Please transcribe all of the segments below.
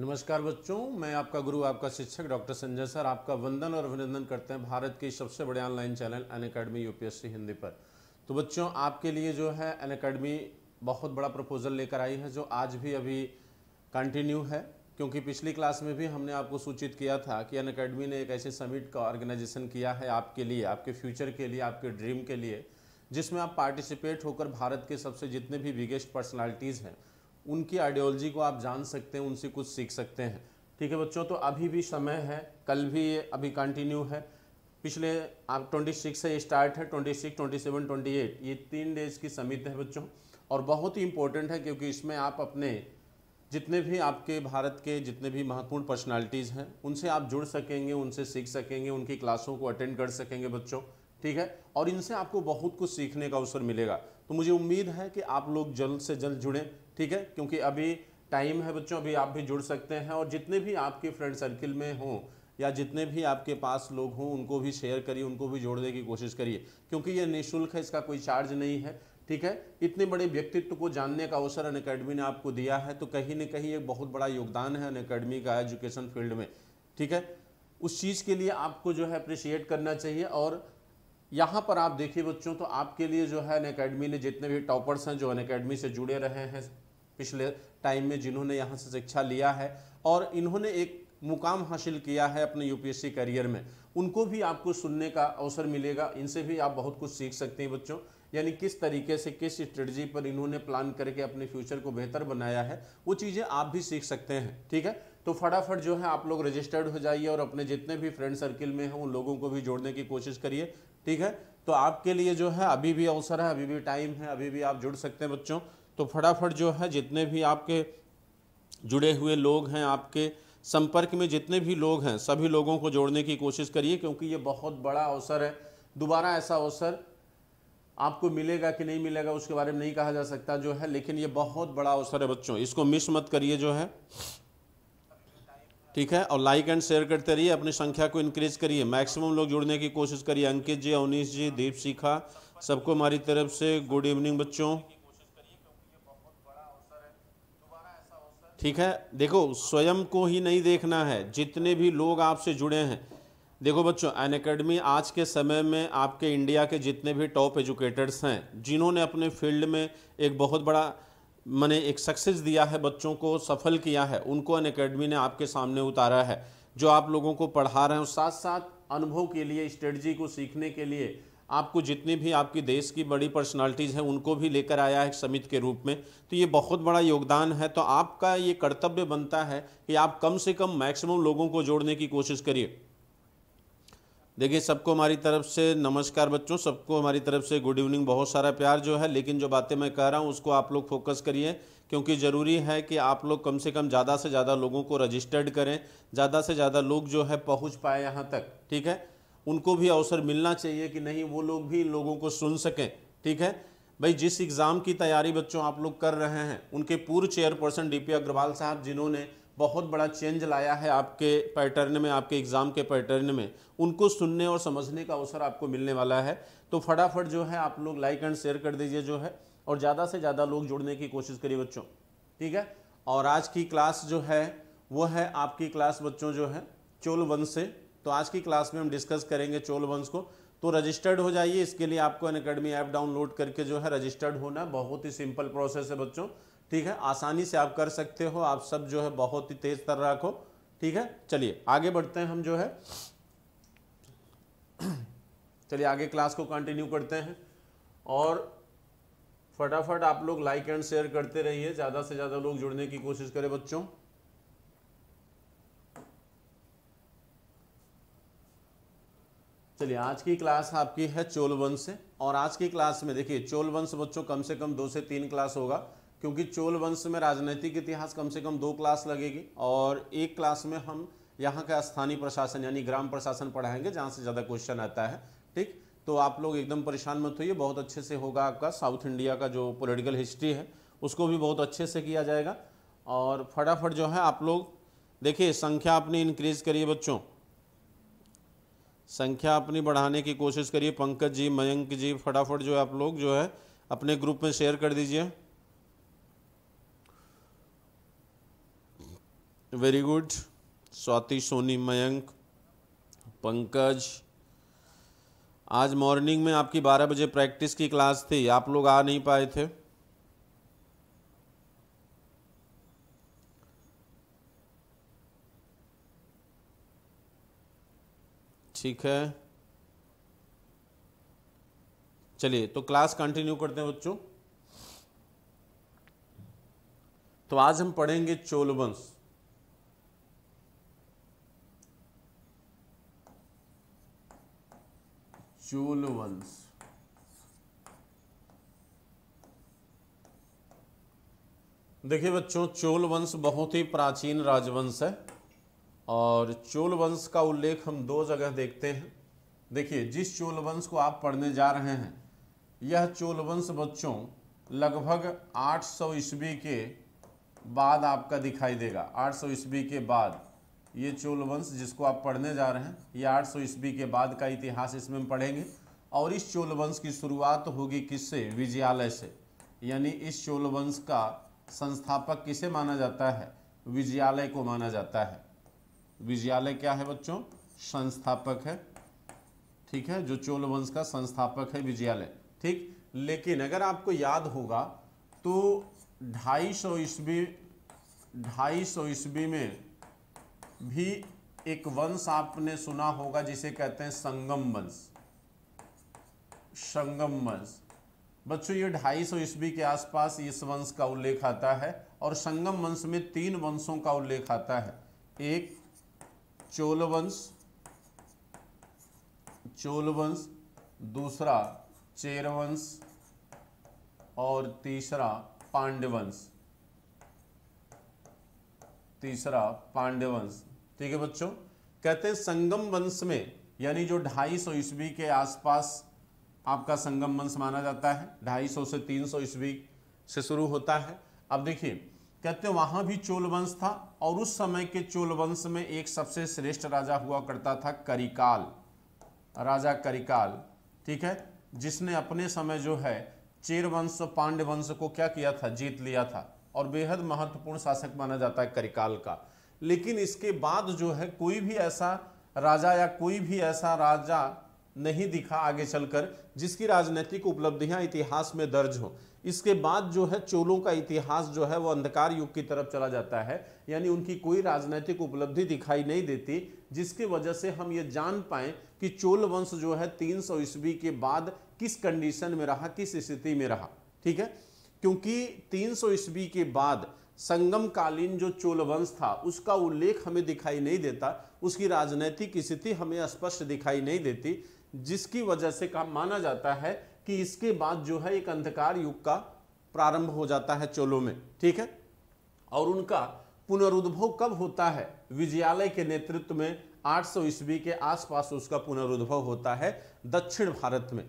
नमस्कार बच्चों मैं आपका गुरु आपका शिक्षक डॉक्टर संजय सर आपका वंदन और अभिनंदन करते हैं भारत के सबसे बड़े online channel Unacademy UPSC Hindi पर तो बच्चों आपके लिए जो है अन अकेडमी बहुत बड़ा प्रपोजल लेकर आई है जो आज भी अभी कंटिन्यू है क्योंकि पिछली क्लास में भी हमने आपको सूचित किया था कि अन अकेडमी ने एक ऐसे समिट का ऑर्गेनाइजेशन किया है आपके लिए आपके फ्यूचर के लिए आपके ड्रीम के लिए जिसमें आप पार्टिसिपेट होकर भारत के सबसे जितने भी बिगेस्ट पर्सनैलिटीज़ हैं उनकी आइडियोलॉजी को आप जान सकते हैं उनसे कुछ सीख सकते हैं ठीक है बच्चों तो अभी भी समय है कल भी ये अभी कंटिन्यू है पिछले आप 26 से स्टार्ट है 26, 27, 28 ये तीन डेज की समित है बच्चों और बहुत ही इम्पोर्टेंट है क्योंकि इसमें आप अपने जितने भी आपके भारत के जितने भी महत्वपूर्ण पर्सनालिटीज़ हैं उनसे आप जुड़ सकेंगे उनसे सीख सकेंगे उनकी क्लासों को अटेंड कर सकेंगे बच्चों ठीक है और इनसे आपको बहुत कुछ सीखने का अवसर मिलेगा तो मुझे उम्मीद है कि आप लोग जल्द से जल्द जुड़ें ठीक है क्योंकि अभी टाइम है बच्चों अभी आप भी जुड़ सकते हैं और जितने भी आपके फ्रेंड सर्किल में हों या जितने भी आपके पास लोग हों उनको भी शेयर करिए उनको भी जोड़ने की कोशिश करिए क्योंकि ये निःशुल्क है इसका कोई चार्ज नहीं है ठीक है इतने बड़े व्यक्तित्व को जानने का अवसर अन अकेडमी ने आपको दिया है तो कहीं ना कहीं एक बहुत बड़ा योगदान है अन अकेडमी का एजुकेशन फील्ड में ठीक है उस चीज़ के लिए आपको जो है अप्रिशिएट करना चाहिए और यहाँ पर आप देखिए बच्चों तो आपके लिए जो है अन अकेडमी ने जितने भी टॉपर्स हैं जो अन अकेडमी से जुड़े रहे हैं पिछले टाइम में जिन्होंने यहाँ से शिक्षा लिया है और इन्होंने एक मुकाम हासिल किया है अपने यूपीएससी करियर में उनको भी आपको सुनने का अवसर मिलेगा इनसे भी आप बहुत कुछ सीख सकते हैं बच्चों यानी किस तरीके से किस स्ट्रेटजी पर इन्होंने प्लान करके अपने फ्यूचर को बेहतर बनाया है वो चीज़ें आप भी सीख सकते हैं ठीक है तो फटाफट जो है आप लोग रजिस्टर्ड हो जाइए और अपने जितने भी फ्रेंड सर्किल में हैं उन लोगों को भी जोड़ने की कोशिश करिए ठीक है तो आपके लिए जो है अभी भी अवसर है अभी भी टाइम है अभी भी आप जुड़ सकते हैं बच्चों तो फटाफट जो है जितने भी आपके जुड़े हुए लोग हैं आपके संपर्क में जितने भी लोग हैं सभी लोगों को जोड़ने की कोशिश करिए क्योंकि ये बहुत बड़ा अवसर है दोबारा ऐसा अवसर आपको मिलेगा कि नहीं मिलेगा उसके बारे में नहीं कहा जा सकता जो है लेकिन ये बहुत बड़ा अवसर है बच्चों इसको मिस मत करिए जो है ठीक है और लाइक एंड शेयर करते रहिए अपनी संख्या को इंक्रीज करिए मैक्सिमम लोग जुड़ने की कोशिश करिए अंकित जी अवनीश जी दीप शिखा सबको हमारी तरफ से गुड इवनिंग बच्चों ठीक है देखो स्वयं को ही नहीं देखना है जितने भी लोग आपसे जुड़े हैं देखो बच्चों एन अकेडमी आज के समय में आपके इंडिया के जितने भी टॉप एजुकेटर्स हैं जिन्होंने अपने फील्ड में एक बहुत बड़ा मैंने एक सक्सेस दिया है बच्चों को सफल किया है उनको अन अकेडमी ने आपके सामने उतारा है जो आप लोगों को पढ़ा रहे हैं साथ साथ अनुभव के लिए स्ट्रेटजी को सीखने के लिए आपको जितनी भी आपकी देश की बड़ी पर्सनालिटीज़ हैं उनको भी लेकर आया है समिति के रूप में तो ये बहुत बड़ा योगदान है तो आपका ये कर्तव्य बनता है कि आप कम से कम मैक्सिमम लोगों को जोड़ने की कोशिश करिए देखिए सबको हमारी तरफ से नमस्कार बच्चों सबको हमारी तरफ से गुड इवनिंग बहुत सारा प्यार जो है लेकिन जो बातें मैं कह रहा हूँ उसको आप लोग फोकस करिए क्योंकि ज़रूरी है कि आप लोग कम से कम ज़्यादा से ज़्यादा लोगों को रजिस्टर्ड करें ज़्यादा से ज़्यादा लोग जो है पहुँच पाए यहाँ तक ठीक है उनको भी अवसर मिलना चाहिए कि नहीं वो लोग भी इन लोगों को सुन सकें ठीक है भाई जिस एग्ज़ाम की तैयारी बच्चों आप लोग कर रहे हैं उनके पूर्व चेयरपर्सन डी पी अग्रवाल साहब जिन्होंने बहुत बड़ा चेंज लाया है आपके पैटर्न में आपके एग्ज़ाम के पैटर्न में उनको सुनने और समझने का अवसर आपको मिलने वाला है तो फटाफट जो है आप लोग लाइक एंड शेयर कर दीजिए जो है और ज़्यादा से ज़्यादा लोग जुड़ने की कोशिश करिए बच्चों ठीक है और आज की क्लास जो है वो है आपकी क्लास बच्चों जो है चोल वन से तो आज की क्लास में हम डिस्कस करेंगे चोल वंश को तो रजिस्टर्ड हो जाइए इसके लिए आपको अन अकेडमी ऐप डाउनलोड करके जो है रजिस्टर्ड होना बहुत ही सिंपल प्रोसेस है बच्चों ठीक है आसानी से आप कर सकते हो आप सब जो है बहुत ही तेज तर्राक हो ठीक है चलिए आगे बढ़ते हैं हम जो है चलिए आगे क्लास को कंटिन्यू करते हैं और फटाफट आप लोग लाइक एंड शेयर करते रहिए ज़्यादा से ज़्यादा लोग जुड़ने की कोशिश करें बच्चों चलिए आज की क्लास आपकी है वंश से और आज की क्लास में देखिए चोल वंश बच्चों कम से कम दो से तीन क्लास होगा क्योंकि चोल वंश में राजनीतिक इतिहास कम से कम दो क्लास लगेगी और एक क्लास में हम यहाँ का स्थानीय प्रशासन यानी ग्राम प्रशासन पढ़ाएंगे जहाँ से ज़्यादा क्वेश्चन आता है ठीक तो आप लोग एकदम परेशान मत होइए बहुत अच्छे से होगा आपका साउथ इंडिया का जो पोलिटिकल हिस्ट्री है उसको भी बहुत अच्छे से किया जाएगा और फटाफट जो है आप लोग देखिए संख्या अपनी इंक्रीज़ करिए बच्चों संख्या अपनी बढ़ाने की कोशिश करिए पंकज जी मयंक जी फटाफट जो है आप लोग जो है अपने ग्रुप में शेयर कर दीजिए वेरी गुड स्वाति सोनी मयंक पंकज आज मॉर्निंग में आपकी 12 बजे प्रैक्टिस की क्लास थी आप लोग आ नहीं पाए थे ठीक है चलिए तो क्लास कंटिन्यू करते हैं बच्चों तो आज हम पढ़ेंगे चोल वंश चोल वंश देखिए बच्चों चोल वंश बहुत ही प्राचीन राजवंश है और चोल वंश का उल्लेख हम दो जगह देखते हैं देखिए जिस चोल वंश को आप पढ़ने जा रहे हैं यह चोल वंश बच्चों लगभग 800 सौ ईस्वी के बाद आपका दिखाई देगा 800 सौ ईस्वी के बाद ये चोल वंश जिसको आप पढ़ने जा रहे हैं ये 800 सौ ईस्वी के बाद का इतिहास इसमें पढ़ेंगे और इस चोल वंश की शुरुआत होगी किससे विजयालय से यानी इस चोल वंश का संस्थापक किसे माना जाता है विजयालय को माना जाता है विजयालय क्या है बच्चों संस्थापक है ठीक है जो चोल वंश का संस्थापक है विजयालय ठीक लेकिन अगर आपको याद होगा तो ढाई सौ ईस्वी ढाई सौ ईस्वी में भी एक वंश आपने सुना होगा जिसे कहते हैं संगम वंश संगम वंश बच्चों ये ढाई सौ ईस्वी के आसपास इस वंश का उल्लेख आता है और संगम वंश में तीन वंशों का उल्लेख आता है एक चोलवंश चोलवंश दूसरा चेरवंश और तीसरा पांडवंश तीसरा पांडवंश ठीक है बच्चों कहते संगम वंश में यानी जो 250 सौ ईस्वी के आसपास आपका संगम वंश माना जाता है 250 से 300 सौ ईस्वी से शुरू होता है अब देखिए कहते हैं वहां भी चोल वंश था और उस समय के चोल वंश में एक सबसे श्रेष्ठ राजा हुआ करता था करिकाल राजा करिकाल ठीक है जिसने अपने समय जो है चेर वंश पांड्य वंश को क्या किया था जीत लिया था और बेहद महत्वपूर्ण शासक माना जाता है करिकाल का लेकिन इसके बाद जो है कोई भी ऐसा राजा या कोई भी ऐसा राजा नहीं दिखा आगे चलकर जिसकी राजनीतिक उपलब्धियां इतिहास में दर्ज हो इसके बाद जो है चोलों का इतिहास जो है वो अंधकार युग की तरफ चला जाता है यानी उनकी कोई राजनीतिक उपलब्धि दिखाई नहीं देती जिसकी वजह से हम ये जान पाए कि चोल वंश जो है 300 सौ ईस्वी के बाद किस कंडीशन में रहा किस स्थिति में रहा ठीक है क्योंकि 300 सौ ईस्वी के बाद संगमकालीन जो चोल वंश था उसका उल्लेख हमें दिखाई नहीं देता उसकी राजनीतिक स्थिति हमें स्पष्ट दिखाई नहीं देती जिसकी वजह से कहा माना जाता है कि इसके बाद जो है एक अंधकार युग का प्रारंभ हो जाता है चोलों में ठीक है और उनका पुनरुद्भव कब होता है विजयालय के नेतृत्व में 800 सौ ईस्वी के आसपास उसका पुनरुद्भव होता है दक्षिण भारत में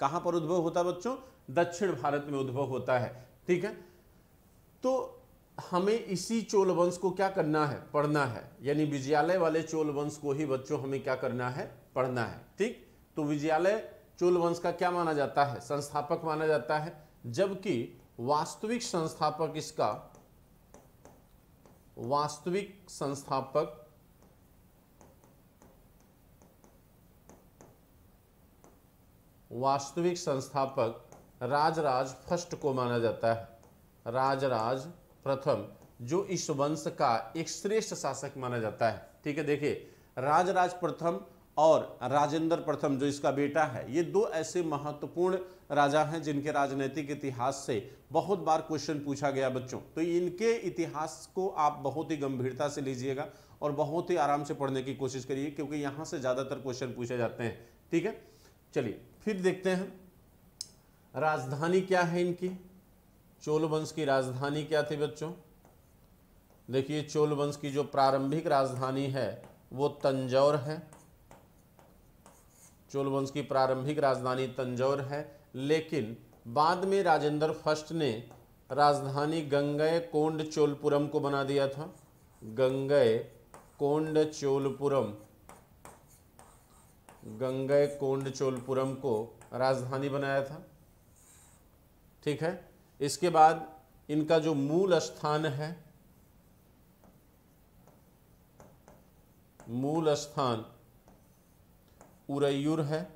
कहां पर उद्भव होता है बच्चों दक्षिण भारत में उद्भव होता है ठीक है तो हमें इसी चोल वंश को क्या करना है पढ़ना है यानी विजयालय वाले चोल वंश को ही बच्चों हमें क्या करना है पढ़ना है ठीक तो विजयालय चोल वंश का क्या माना जाता है संस्थापक माना जाता है जबकि वास्तविक संस्थापक इसका वास्तविक संस्थापक वास्तविक संस्थापक राजराज फर्स्ट को माना जाता है राजराज प्रथम जो इस वंश का एक श्रेष्ठ शासक माना जाता है ठीक है देखिए राजराज प्रथम और राजेंद्र प्रथम जो इसका बेटा है ये दो ऐसे महत्वपूर्ण राजा हैं जिनके राजनीतिक इतिहास से बहुत बार क्वेश्चन पूछा गया बच्चों तो इनके इतिहास को आप बहुत ही गंभीरता से लीजिएगा और बहुत ही आराम से पढ़ने की कोशिश करिए क्योंकि यहाँ से ज़्यादातर क्वेश्चन पूछे जाते हैं ठीक है चलिए फिर देखते हैं राजधानी क्या है इनकी चोल वंश की राजधानी क्या थी बच्चों देखिए चोल वंश की जो प्रारंभिक राजधानी है वो तंजौर है चोल वंश की प्रारंभिक राजधानी तंजौर है लेकिन बाद में राजेंद्र फर्स्ट ने राजधानी गंगय कोंड चोलपुरम को बना दिया था गंगय कोंड चोलपुरम गंगय कोंड चोलपुरम को राजधानी बनाया था ठीक है इसके बाद इनका जो मूल स्थान है मूल स्थान उरैयूर है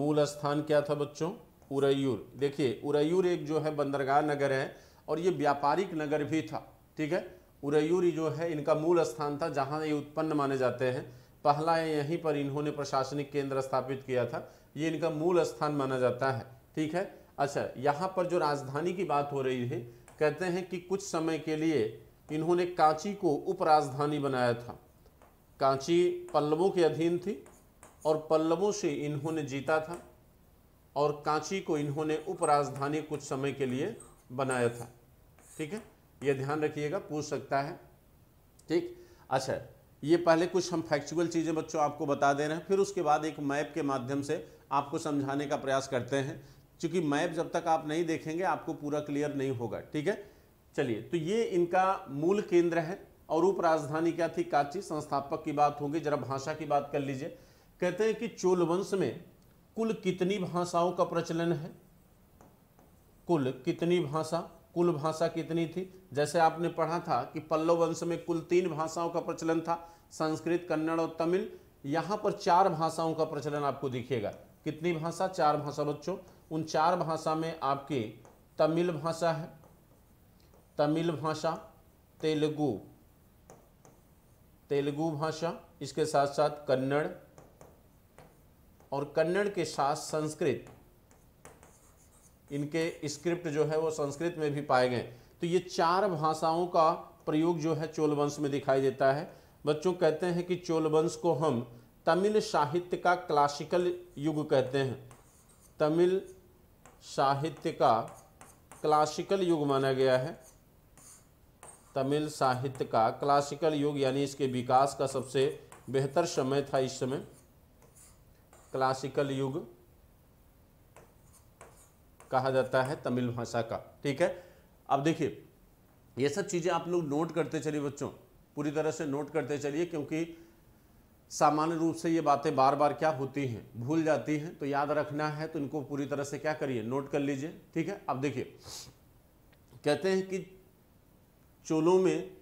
मूल स्थान क्या था बच्चों उरैयूर देखिए उरैयूर एक जो है बंदरगाह नगर है और ये व्यापारिक नगर भी था ठीक है उरैयूरी जो है इनका मूल स्थान था जहाँ ये उत्पन्न माने जाते हैं पहला है यहीं पर इन्होंने प्रशासनिक केंद्र स्थापित किया था ये इनका मूल स्थान माना जाता है ठीक है अच्छा यहाँ पर जो राजधानी की बात हो रही है कहते हैं कि कुछ समय के लिए इन्होंने कांची को उपराजधानी बनाया था कांची पल्लवों के अधीन थी और पल्लवों से इन्होंने जीता था और कांची को इन्होंने उपराजधानी कुछ समय के लिए बनाया था ठीक है यह ध्यान रखिएगा पूछ सकता है ठीक अच्छा ये पहले कुछ हम फैक्चुअल चीज़ें बच्चों आपको बता दे रहे हैं फिर उसके बाद एक मैप के माध्यम से आपको समझाने का प्रयास करते हैं क्योंकि मैप जब तक आप नहीं देखेंगे आपको पूरा क्लियर नहीं होगा ठीक है चलिए तो ये इनका मूल केंद्र है और उपराजधानी क्या थी कांची संस्थापक की बात होगी जरा भाषा की बात कर लीजिए कहते हैं कि चोल वंश में कुल कितनी भाषाओं का प्रचलन है कुल कितनी भाषा कुल भाषा कितनी थी जैसे आपने पढ़ा था कि पल्लव वंश में कुल तीन भाषाओं का प्रचलन था संस्कृत कन्नड़ और तमिल यहां पर चार भाषाओं का प्रचलन आपको दिखेगा कितनी भाषा चार भाषा बच्चों उन चार भाषा में आपकी तमिल भाषा है तमिल भाषा तेलुगु तेलुगु भाषा इसके साथ साथ कन्नड़ और कन्नड़ के साथ संस्कृत इनके स्क्रिप्ट जो है वो संस्कृत में भी पाए गए तो ये चार भाषाओं का प्रयोग जो है चोल वंश में दिखाई देता है बच्चों कहते हैं कि चोल वंश को हम तमिल साहित्य का क्लासिकल युग कहते हैं तमिल साहित्य का क्लासिकल युग माना गया है तमिल साहित्य का क्लासिकल युग यानी इसके विकास का सबसे बेहतर समय था इस समय क्लासिकल युग कहा जाता है तमिल भाषा का ठीक है अब देखिए ये सब चीज़ें आप लोग नोट करते चलिए बच्चों पूरी तरह से नोट करते चलिए क्योंकि सामान्य रूप से ये बातें बार बार क्या होती हैं भूल जाती हैं तो याद रखना है तो इनको पूरी तरह से क्या करिए नोट कर लीजिए ठीक है अब देखिए कहते हैं कि चोलों में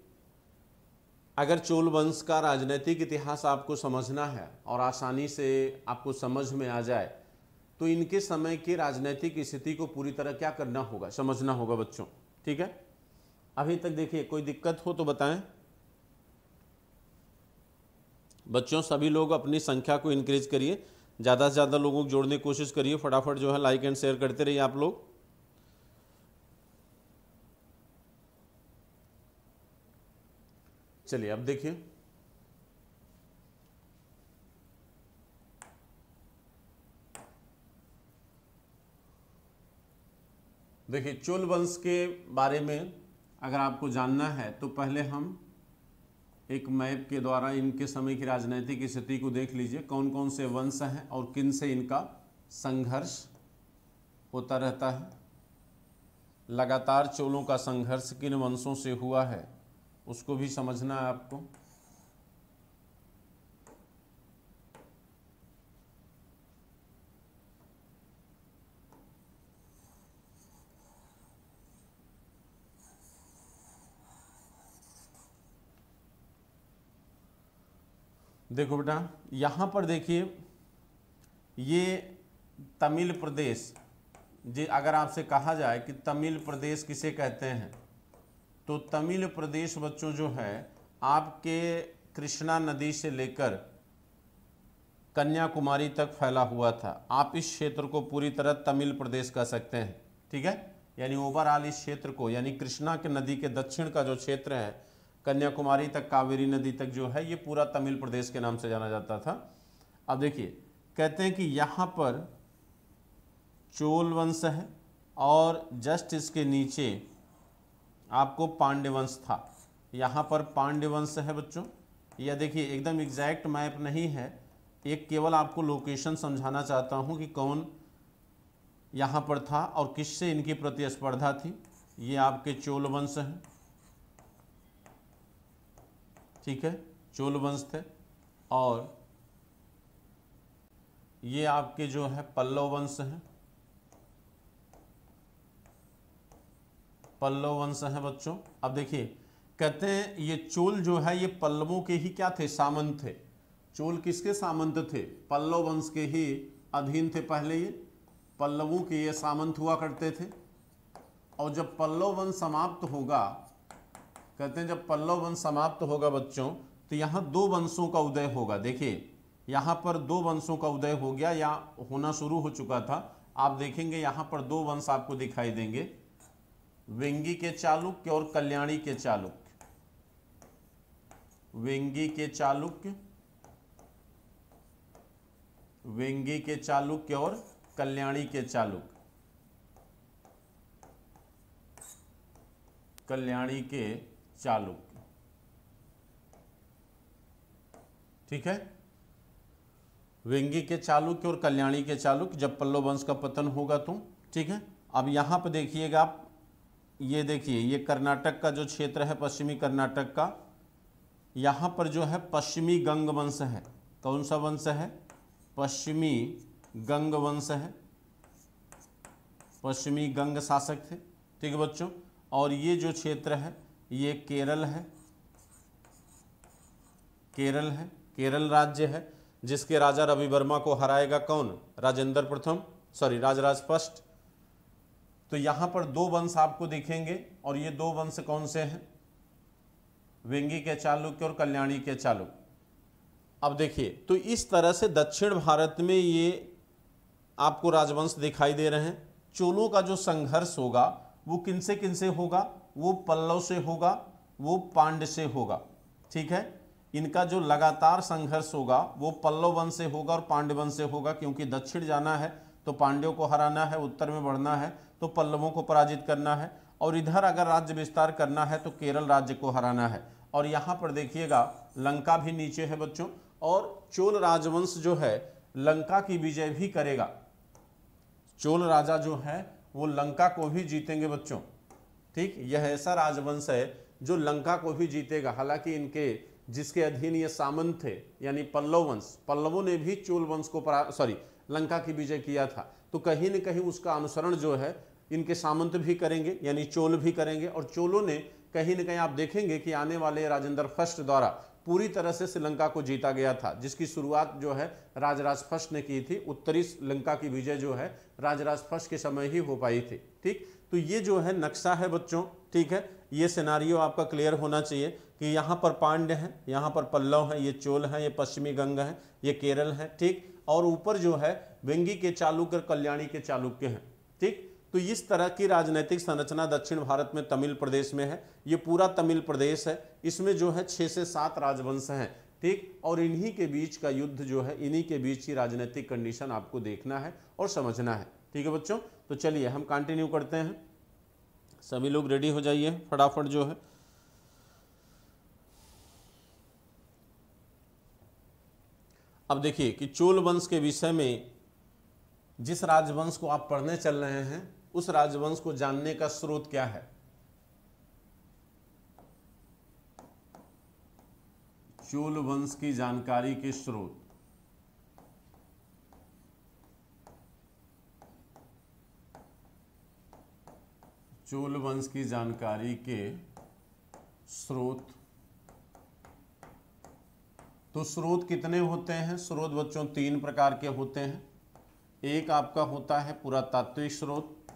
अगर चोल वंश का राजनीतिक इतिहास आपको समझना है और आसानी से आपको समझ में आ जाए तो इनके समय की राजनीतिक स्थिति को पूरी तरह क्या करना होगा समझना होगा बच्चों ठीक है अभी तक देखिए कोई दिक्कत हो तो बताएं बच्चों सभी लोग अपनी संख्या को इंक्रीज करिए ज़्यादा से ज़्यादा लोगों को जोड़ने की कोशिश करिए फटाफट जो है लाइक एंड शेयर करते रहिए आप लोग चलिए अब देखिए देखिए चोल वंश के बारे में अगर आपको जानना है तो पहले हम एक मैप के द्वारा इनके समय की राजनीतिक स्थिति को देख लीजिए कौन कौन से वंश हैं और किन से इनका संघर्ष होता रहता है लगातार चोलों का संघर्ष किन वंशों से हुआ है उसको भी समझना है आपको देखो बेटा यहाँ पर देखिए ये तमिल प्रदेश जी अगर आपसे कहा जाए कि तमिल प्रदेश किसे कहते हैं तो तमिल प्रदेश बच्चों जो है आपके कृष्णा नदी से लेकर कन्याकुमारी तक फैला हुआ था आप इस क्षेत्र को पूरी तरह तमिल प्रदेश कह सकते हैं ठीक है यानी ओवरऑल इस क्षेत्र को यानी कृष्णा के नदी के दक्षिण का जो क्षेत्र है कन्याकुमारी तक कावेरी नदी तक जो है ये पूरा तमिल प्रदेश के नाम से जाना जाता था अब देखिए कहते हैं कि यहाँ पर चोल वंश है और जस्ट इसके नीचे आपको पांड्यवंश था यहाँ पर पांड्यवंश है बच्चों यह देखिए एकदम एग्जैक्ट मैप नहीं है एक केवल आपको लोकेशन समझाना चाहता हूँ कि कौन यहाँ पर था और किससे इनकी प्रतिस्पर्धा थी ये आपके चोल वंश हैं ठीक है चोल वंश थे और ये आपके जो है पल्लव वंश हैं पल्लव वंश हैं बच्चों अब देखिए कहते हैं ये चोल जो है ये पल्लवों के ही क्या थे सामंत थे चोल किसके सामंत थे पल्लव वंश के ही अधीन थे पहले ये पल्लवों के ये सामंत हुआ करते थे और जब पल्लव वंश समाप्त होगा कहते हैं जब पल्लव वंश समाप्त होगा बच्चों तो यहाँ दो वंशों का उदय होगा देखिए यहाँ पर दो वंशों का उदय हो गया या होना शुरू हो चुका था आप देखेंगे यहाँ पर दो वंश आपको दिखाई देंगे वेंगी के चालुक्य और कल्याणी के चालुक्य वेंगी के चालुक्य वेंगी के चालुक्य और कल्याणी के चालुक्य कल्याणी के चालुक्य ठीक है वेंगी के चालुक्य और कल्याणी के चालुक्य जब पल्लव वंश का पतन होगा तो ठीक है अब यहां पर देखिएगा आप ये देखिए ये कर्नाटक का जो क्षेत्र है पश्चिमी कर्नाटक का यहाँ पर जो है पश्चिमी गंग वंश है कौन सा वंश है पश्चिमी गंग वंश है पश्चिमी गंग शासक थे ठीक है बच्चों और ये जो क्षेत्र है ये केरल है केरल है केरल राज्य है जिसके राजा रवि वर्मा को हराएगा कौन राजेंद्र प्रथम सॉरी राजराज फर्स्ट तो यहां पर दो वंश आपको देखेंगे और ये दो वंश कौन से हैं वेंगी के चालुक्य और कल्याणी के चालुक अब देखिए तो इस तरह से दक्षिण भारत में ये आपको राजवंश दिखाई दे रहे हैं चोलों का जो संघर्ष होगा वो किनसे किनसे होगा वो पल्लव से होगा वो पांड से होगा ठीक है इनका जो लगातार संघर्ष होगा वो पल्लव वंश से होगा और पांड्य वंश से होगा क्योंकि दक्षिण जाना है तो पांड्यों को हराना है उत्तर में बढ़ना है तो पल्लवों को पराजित करना है और इधर अगर राज्य विस्तार करना है तो केरल राज्य को हराना है और यहाँ पर देखिएगा लंका भी नीचे है बच्चों और चोल राजवंश जो है लंका की विजय भी करेगा चोल राजा जो है वो लंका को भी जीतेंगे बच्चों ठीक यह ऐसा राजवंश है जो लंका को भी जीतेगा हालांकि इनके जिसके अधीन ये सामंत थे यानी पल्लव वंश पल्लवों ने भी चोल वंश को सॉरी लंका की विजय किया था तो कहीं ना कहीं उसका अनुसरण जो है इनके सामंत भी करेंगे यानी चोल भी करेंगे और चोलों ने कहीं ना कहीं आप देखेंगे कि आने वाले राजेंद्र फर्स्ट द्वारा पूरी तरह से श्रीलंका को जीता गया था जिसकी शुरुआत जो है राजराज फर्स्ट ने की थी उत्तरी श्रीलंका की विजय जो है राजराज फर्स्ट के समय ही हो पाई थी ठीक तो ये जो है नक्शा है बच्चों ठीक है ये सिनारियो आपका क्लियर होना चाहिए कि यहाँ पर पांड्य हैं यहाँ पर पल्लव है ये चोल हैं ये पश्चिमी गंगा है ये केरल है ठीक और ऊपर जो है व्यंगी के चालुक्य कल्याणी के चालुक्य हैं ठीक तो इस तरह की राजनीतिक संरचना दक्षिण भारत में तमिल प्रदेश में है ये पूरा तमिल प्रदेश है इसमें जो है छः से सात राजवंश हैं ठीक और इन्हीं के बीच का युद्ध जो है इन्हीं के बीच की राजनीतिक कंडीशन आपको देखना है और समझना है ठीक है बच्चों तो चलिए हम कंटिन्यू करते हैं सभी लोग रेडी हो जाइए फटाफट जो है अब देखिए कि चोल वंश के विषय में जिस राजवंश को आप पढ़ने चल रहे हैं उस राजवंश को जानने का स्रोत क्या है चोल वंश की जानकारी के स्रोत चोल वंश की जानकारी के स्रोत तो स्रोत कितने होते हैं स्रोत बच्चों तीन प्रकार के होते हैं एक आपका होता है पुरातात्विक स्रोत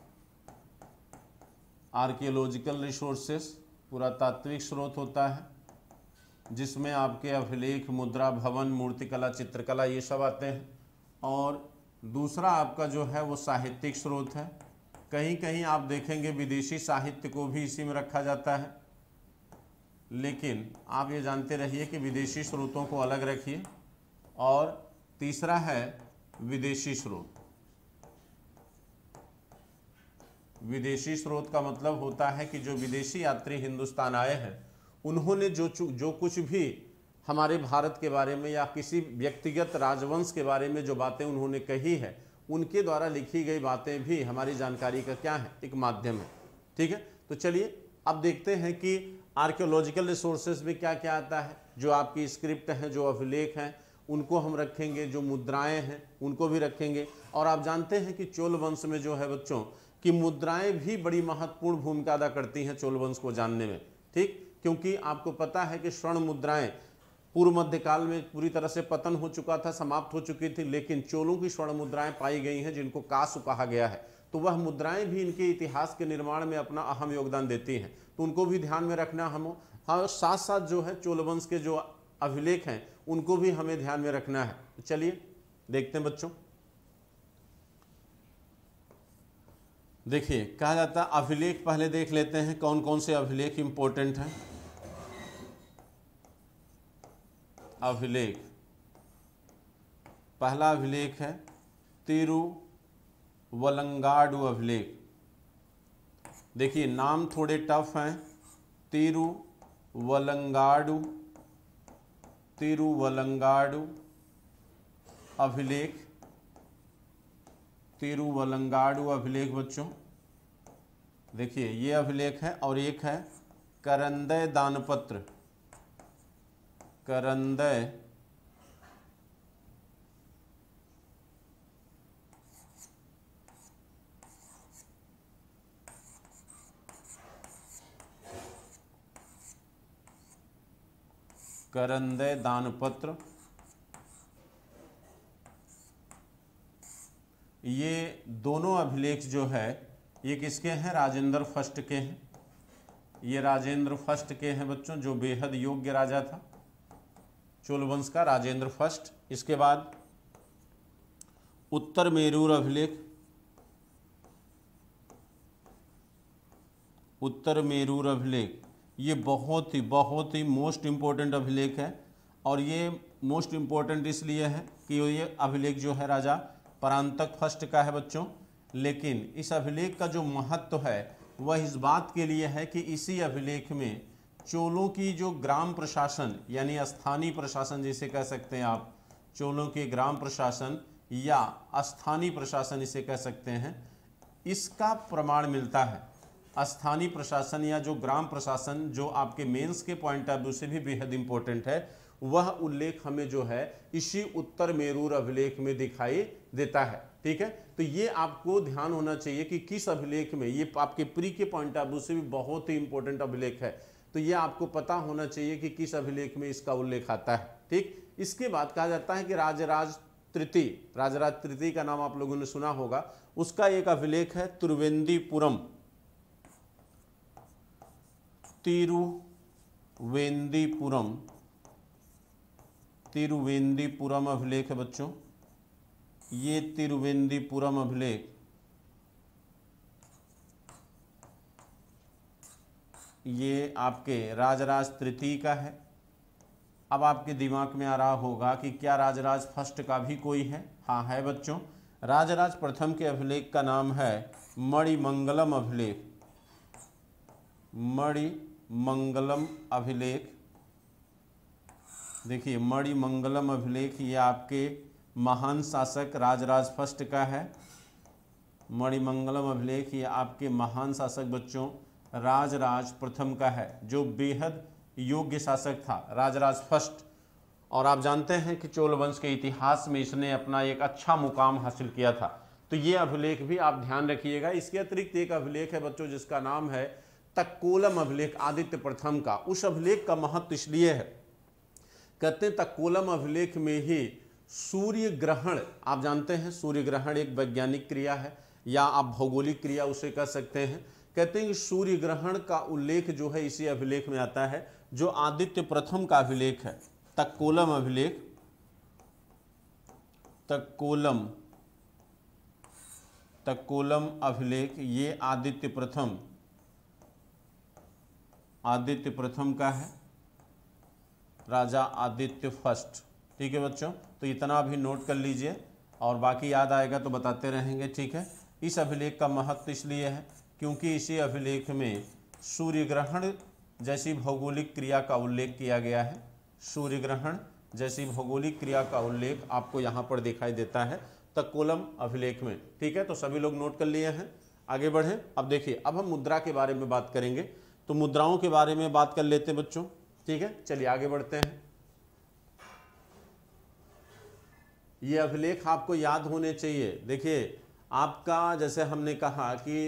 आर्कियोलॉजिकल रिसोर्सेस पुरातात्विक स्रोत होता है जिसमें आपके अभिलेख मुद्रा भवन मूर्तिकला चित्रकला ये सब आते हैं और दूसरा आपका जो है वो साहित्यिक स्रोत है कहीं कहीं आप देखेंगे विदेशी साहित्य को भी इसी में रखा जाता है लेकिन आप ये जानते रहिए कि विदेशी स्रोतों को अलग रखिए और तीसरा है विदेशी स्रोत विदेशी स्रोत का मतलब होता है कि जो विदेशी यात्री हिंदुस्तान आए हैं उन्होंने जो जो कुछ भी हमारे भारत के बारे में या किसी व्यक्तिगत राजवंश के बारे में जो बातें उन्होंने कही है उनके द्वारा लिखी गई बातें भी हमारी जानकारी का क्या है एक माध्यम है ठीक है तो चलिए अब देखते हैं कि आर्कियोलॉजिकल रिसोर्सेज में क्या क्या आता है जो आपकी स्क्रिप्ट हैं जो अभिलेख हैं उनको हम रखेंगे जो मुद्राएं हैं उनको भी रखेंगे और आप जानते हैं कि चोल वंश में जो है बच्चों की मुद्राएं भी बड़ी महत्वपूर्ण भूमिका अदा करती हैं चोल वंश को जानने में ठीक क्योंकि आपको पता है कि स्वर्ण मुद्राएं पूर्व मध्यकाल में पूरी तरह से पतन हो चुका था समाप्त हो चुकी थी लेकिन चोलों की स्वर्ण मुद्राएं पाई गई हैं जिनको कासु कहा गया है तो वह मुद्राएं भी इनके इतिहास के निर्माण में अपना अहम योगदान देती हैं तो उनको भी ध्यान में रखना हम और हाँ, साथ साथ जो है चोलवंश के जो अभिलेख हैं उनको भी हमें ध्यान में रखना है तो चलिए देखते हैं बच्चों देखिए कहा जाता है अभिलेख पहले देख लेते हैं कौन कौन से अभिलेख इंपॉर्टेंट हैं अभिलेख पहला अभिलेख है तिरुवलंगाडु अभिलेख देखिए नाम थोड़े टफ हैं तिरु तिरुवलंगाडु अभिलेख तिरुवलंगाडु अभिलेख बच्चों देखिए ये अभिलेख है और एक है करंदय दानपत्र करंदय करंदे दानपत्र ये दोनों अभिलेख जो है ये किसके हैं राजेंद्र फर्स्ट के हैं ये राजेंद्र फर्स्ट के हैं बच्चों जो बेहद योग्य राजा था चोल वंश का राजेंद्र फर्स्ट इसके बाद उत्तर मेरूर अभिलेख उत्तर मेरूर अभिलेख ये बहुत ही बहुत ही मोस्ट इम्पोर्टेंट अभिलेख है और ये मोस्ट इम्पोर्टेंट इसलिए है कि ये अभिलेख जो है राजा परांतक फर्स्ट का है बच्चों लेकिन इस अभिलेख का जो महत्व है वह इस बात के लिए है कि इसी अभिलेख में चोलों की जो ग्राम प्रशासन यानी स्थानीय प्रशासन जिसे कह सकते हैं आप चोलों के ग्राम प्रशासन या स्थानीय प्रशासन इसे कह सकते हैं इसका प्रमाण मिलता है स्थानीय प्रशासन या जो ग्राम प्रशासन जो आपके मेंस के पॉइंट ऑफ व्यू से भी बेहद इंपॉर्टेंट है वह उल्लेख हमें जो है इसी उत्तर मेरूर अभिलेख में दिखाई देता है ठीक है तो ये आपको ध्यान होना चाहिए कि किस अभिलेख में ये आपके प्री के पॉइंट ऑफ व्यू से भी बहुत ही इंपॉर्टेंट अभिलेख है तो ये आपको पता होना चाहिए कि किस अभिलेख में इसका उल्लेख आता है ठीक इसके बाद कहा जाता है कि राजराज तृतीय राजराज तृतीय का नाम आप लोगों ने सुना होगा उसका एक अभिलेख है त्रिवेंदीपुरम तिरुवेंदीपुरम तिरुवेंदीपुरम अभिलेख है बच्चों ये तिरुवेंदीपुरम अभिलेख ये आपके राजराज तृतीय का है अब आपके दिमाग में आ रहा होगा कि क्या राजराज फर्स्ट का भी कोई है हाँ है बच्चों राजराज प्रथम के अभिलेख का नाम है मणिमंगलम अभिलेख मणि मंगलम अभिलेख देखिए मणि मंगलम अभिलेख ये आपके महान शासक राजराज फर्स्ट का है मणिमंगलम अभिलेख ये आपके महान शासक बच्चों राजराज प्रथम का है जो बेहद योग्य शासक था राजराज फर्स्ट और आप जानते हैं कि चोल वंश के इतिहास में इसने अपना एक अच्छा मुकाम हासिल किया था तो ये अभिलेख भी आप ध्यान रखिएगा इसके अतिरिक्त एक अभिलेख है बच्चों जिसका नाम है तक कोलम अभिलेख आदित्य प्रथम का उस अभिलेख का महत्व इसलिए है कहते हैं तक कोलम अभिलेख में ही सूर्य ग्रहण आप जानते हैं सूर्य ग्रहण एक वैज्ञानिक क्रिया है या आप भौगोलिक क्रिया उसे कह सकते हैं कहते हैं कि सूर्य ग्रहण का उल्लेख जो है इसी अभिलेख में आता है जो आदित्य प्रथम का अभिलेख है तक कोलम अभिलेख तक कोलम तक कोलम अभिलेख ये आदित्य प्रथम आदित्य प्रथम का है राजा आदित्य फर्स्ट ठीक है बच्चों तो इतना भी नोट कर लीजिए और बाकी याद आएगा तो बताते रहेंगे ठीक है इस अभिलेख का महत्व इसलिए है क्योंकि इसी अभिलेख में सूर्य ग्रहण जैसी भौगोलिक क्रिया का उल्लेख किया गया है सूर्य ग्रहण जैसी भौगोलिक क्रिया का उल्लेख आपको यहाँ पर दिखाई देता है तकोलम अभिलेख में ठीक है तो सभी लोग नोट कर लिए हैं आगे बढ़ें अब देखिए अब हम मुद्रा के बारे में बात करेंगे तो मुद्राओं के बारे में बात कर लेते हैं बच्चों ठीक है चलिए आगे बढ़ते हैं ये अभिलेख आपको याद होने चाहिए देखिए आपका जैसे हमने कहा कि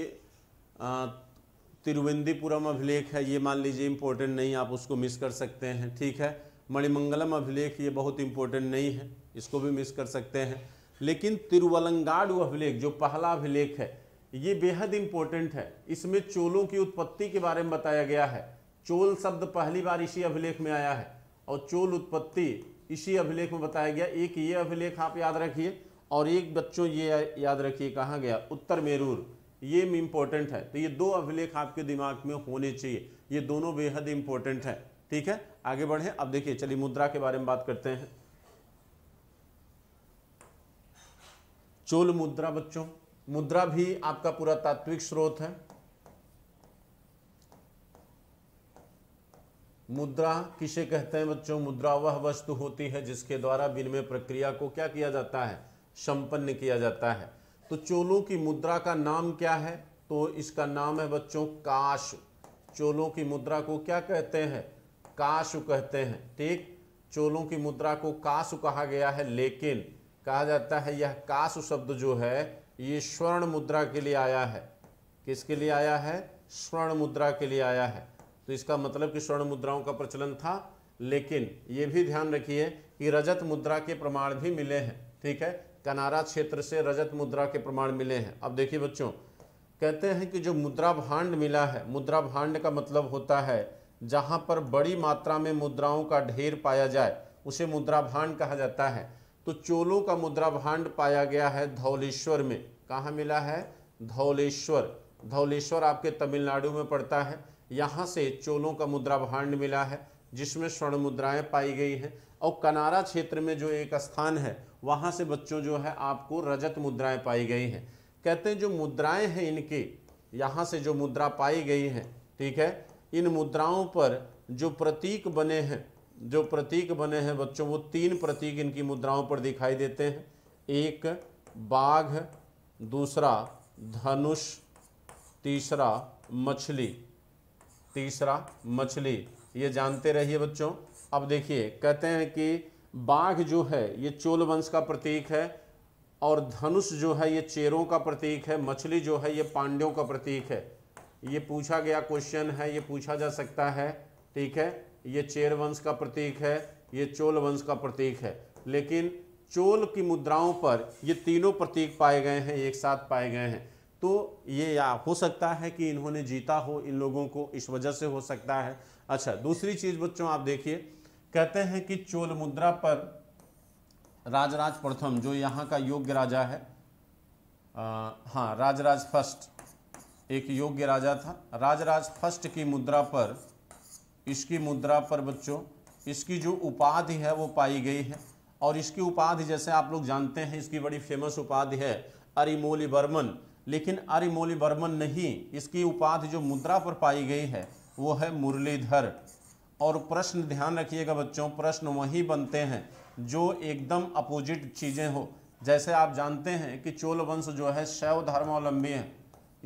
तिरुवेंदीपुरम अभिलेख है ये मान लीजिए इम्पोर्टेंट नहीं आप उसको मिस कर सकते हैं ठीक है मणिमंगलम अभिलेख ये बहुत इम्पोर्टेंट नहीं है इसको भी मिस कर सकते हैं लेकिन तिरुवलंगाड़ अभिलेख जो पहला अभिलेख है ये बेहद इंपॉर्टेंट है इसमें चोलों की उत्पत्ति के बारे में बताया गया है चोल शब्द पहली बार इसी अभिलेख में आया है और चोल उत्पत्ति इसी अभिलेख में बताया गया एक ये अभिलेख आप याद रखिए और एक बच्चों ये याद रखिए कहाँ गया उत्तर मेरूर ये इंपॉर्टेंट है तो ये दो अभिलेख आपके दिमाग में होने चाहिए ये दोनों बेहद इंपॉर्टेंट है ठीक है आगे बढ़े अब देखिए चलिए मुद्रा के बारे में बात करते हैं चोल मुद्रा बच्चों मुद्रा भी आपका पूरा तात्विक स्रोत है मुद्रा किसे कहते हैं बच्चों मुद्रा वह वस्तु होती है जिसके द्वारा विनिमय प्रक्रिया को क्या किया जाता है संपन्न किया जाता है तो चोलों की मुद्रा का नाम क्या है तो इसका नाम है बच्चों काश चोलों की मुद्रा को क्या कहते हैं काश कहते हैं ठीक चोलों की मुद्रा को काश कहा गया है लेकिन कहा जाता है यह काश शब्द जो है ये स्वर्ण मुद्रा के लिए आया है किसके लिए आया है स्वर्ण मुद्रा के लिए आया है तो इसका मतलब कि स्वर्ण मुद्राओं का प्रचलन था लेकिन ये भी ध्यान रखिए कि रजत मुद्रा के प्रमाण भी मिले हैं ठीक है कनारा क्षेत्र से रजत मुद्रा के प्रमाण मिले हैं अब देखिए बच्चों कहते हैं कि जो मुद्रा भांड मिला है मुद्रा भांड का मतलब होता है जहाँ पर बड़ी मात्रा में मुद्राओं का ढेर पाया जाए उसे मुद्रा भांड कहा जाता है तो चोलों का मुद्रा भांड पाया गया है धौलेश्वर में कहाँ मिला है धौलेश्वर धौलेश्वर आपके तमिलनाडु में पड़ता है यहाँ से चोलों का मुद्रा भांड मिला है जिसमें स्वर्ण मुद्राएं पाई गई हैं और कनारा क्षेत्र में जो एक स्थान है वहाँ से बच्चों जो है आपको रजत मुद्राएं पाई गई हैं कहते हैं जो मुद्राएं हैं इनके यहाँ से जो मुद्रा पाई गई हैं ठीक है इन मुद्राओं पर जो प्रतीक बने हैं जो प्रतीक बने हैं बच्चों वो तीन प्रतीक इनकी मुद्राओं पर दिखाई देते हैं एक बाघ दूसरा धनुष तीसरा मछली तीसरा मछली ये जानते रहिए बच्चों अब देखिए कहते हैं कि बाघ जो है ये चोल वंश का प्रतीक है और धनुष जो है ये चेरों का प्रतीक है मछली जो है ये पांड्यों का प्रतीक है ये पूछा गया क्वेश्चन है ये पूछा जा सकता है ठीक है ये चेर वंश का प्रतीक है ये चोल वंश का प्रतीक है लेकिन चोल की मुद्राओं पर ये तीनों प्रतीक पाए गए हैं एक साथ पाए गए हैं तो ये या हो सकता है कि इन्होंने जीता हो इन लोगों को इस वजह से हो सकता है अच्छा दूसरी चीज़ बच्चों आप देखिए कहते हैं कि चोल मुद्रा पर राजराज प्रथम जो यहाँ का योग्य राजा है आ, हाँ राजराज फर्स्ट एक योग्य राजा था राजराज फर्स्ट की मुद्रा पर इसकी मुद्रा पर बच्चों इसकी जो उपाधि है वो पाई गई है और इसकी उपाधि जैसे आप लोग जानते हैं इसकी बड़ी फेमस उपाधि है अरिमोली बर्मन लेकिन अरिमोली बर्मन नहीं इसकी उपाधि जो मुद्रा पर पाई गई है वो है मुरलीधर और प्रश्न ध्यान रखिएगा बच्चों प्रश्न वही बनते हैं जो एकदम अपोजिट चीज़ें हो जैसे आप जानते हैं कि चोल वंश जो है शैव धर्मावलंबी है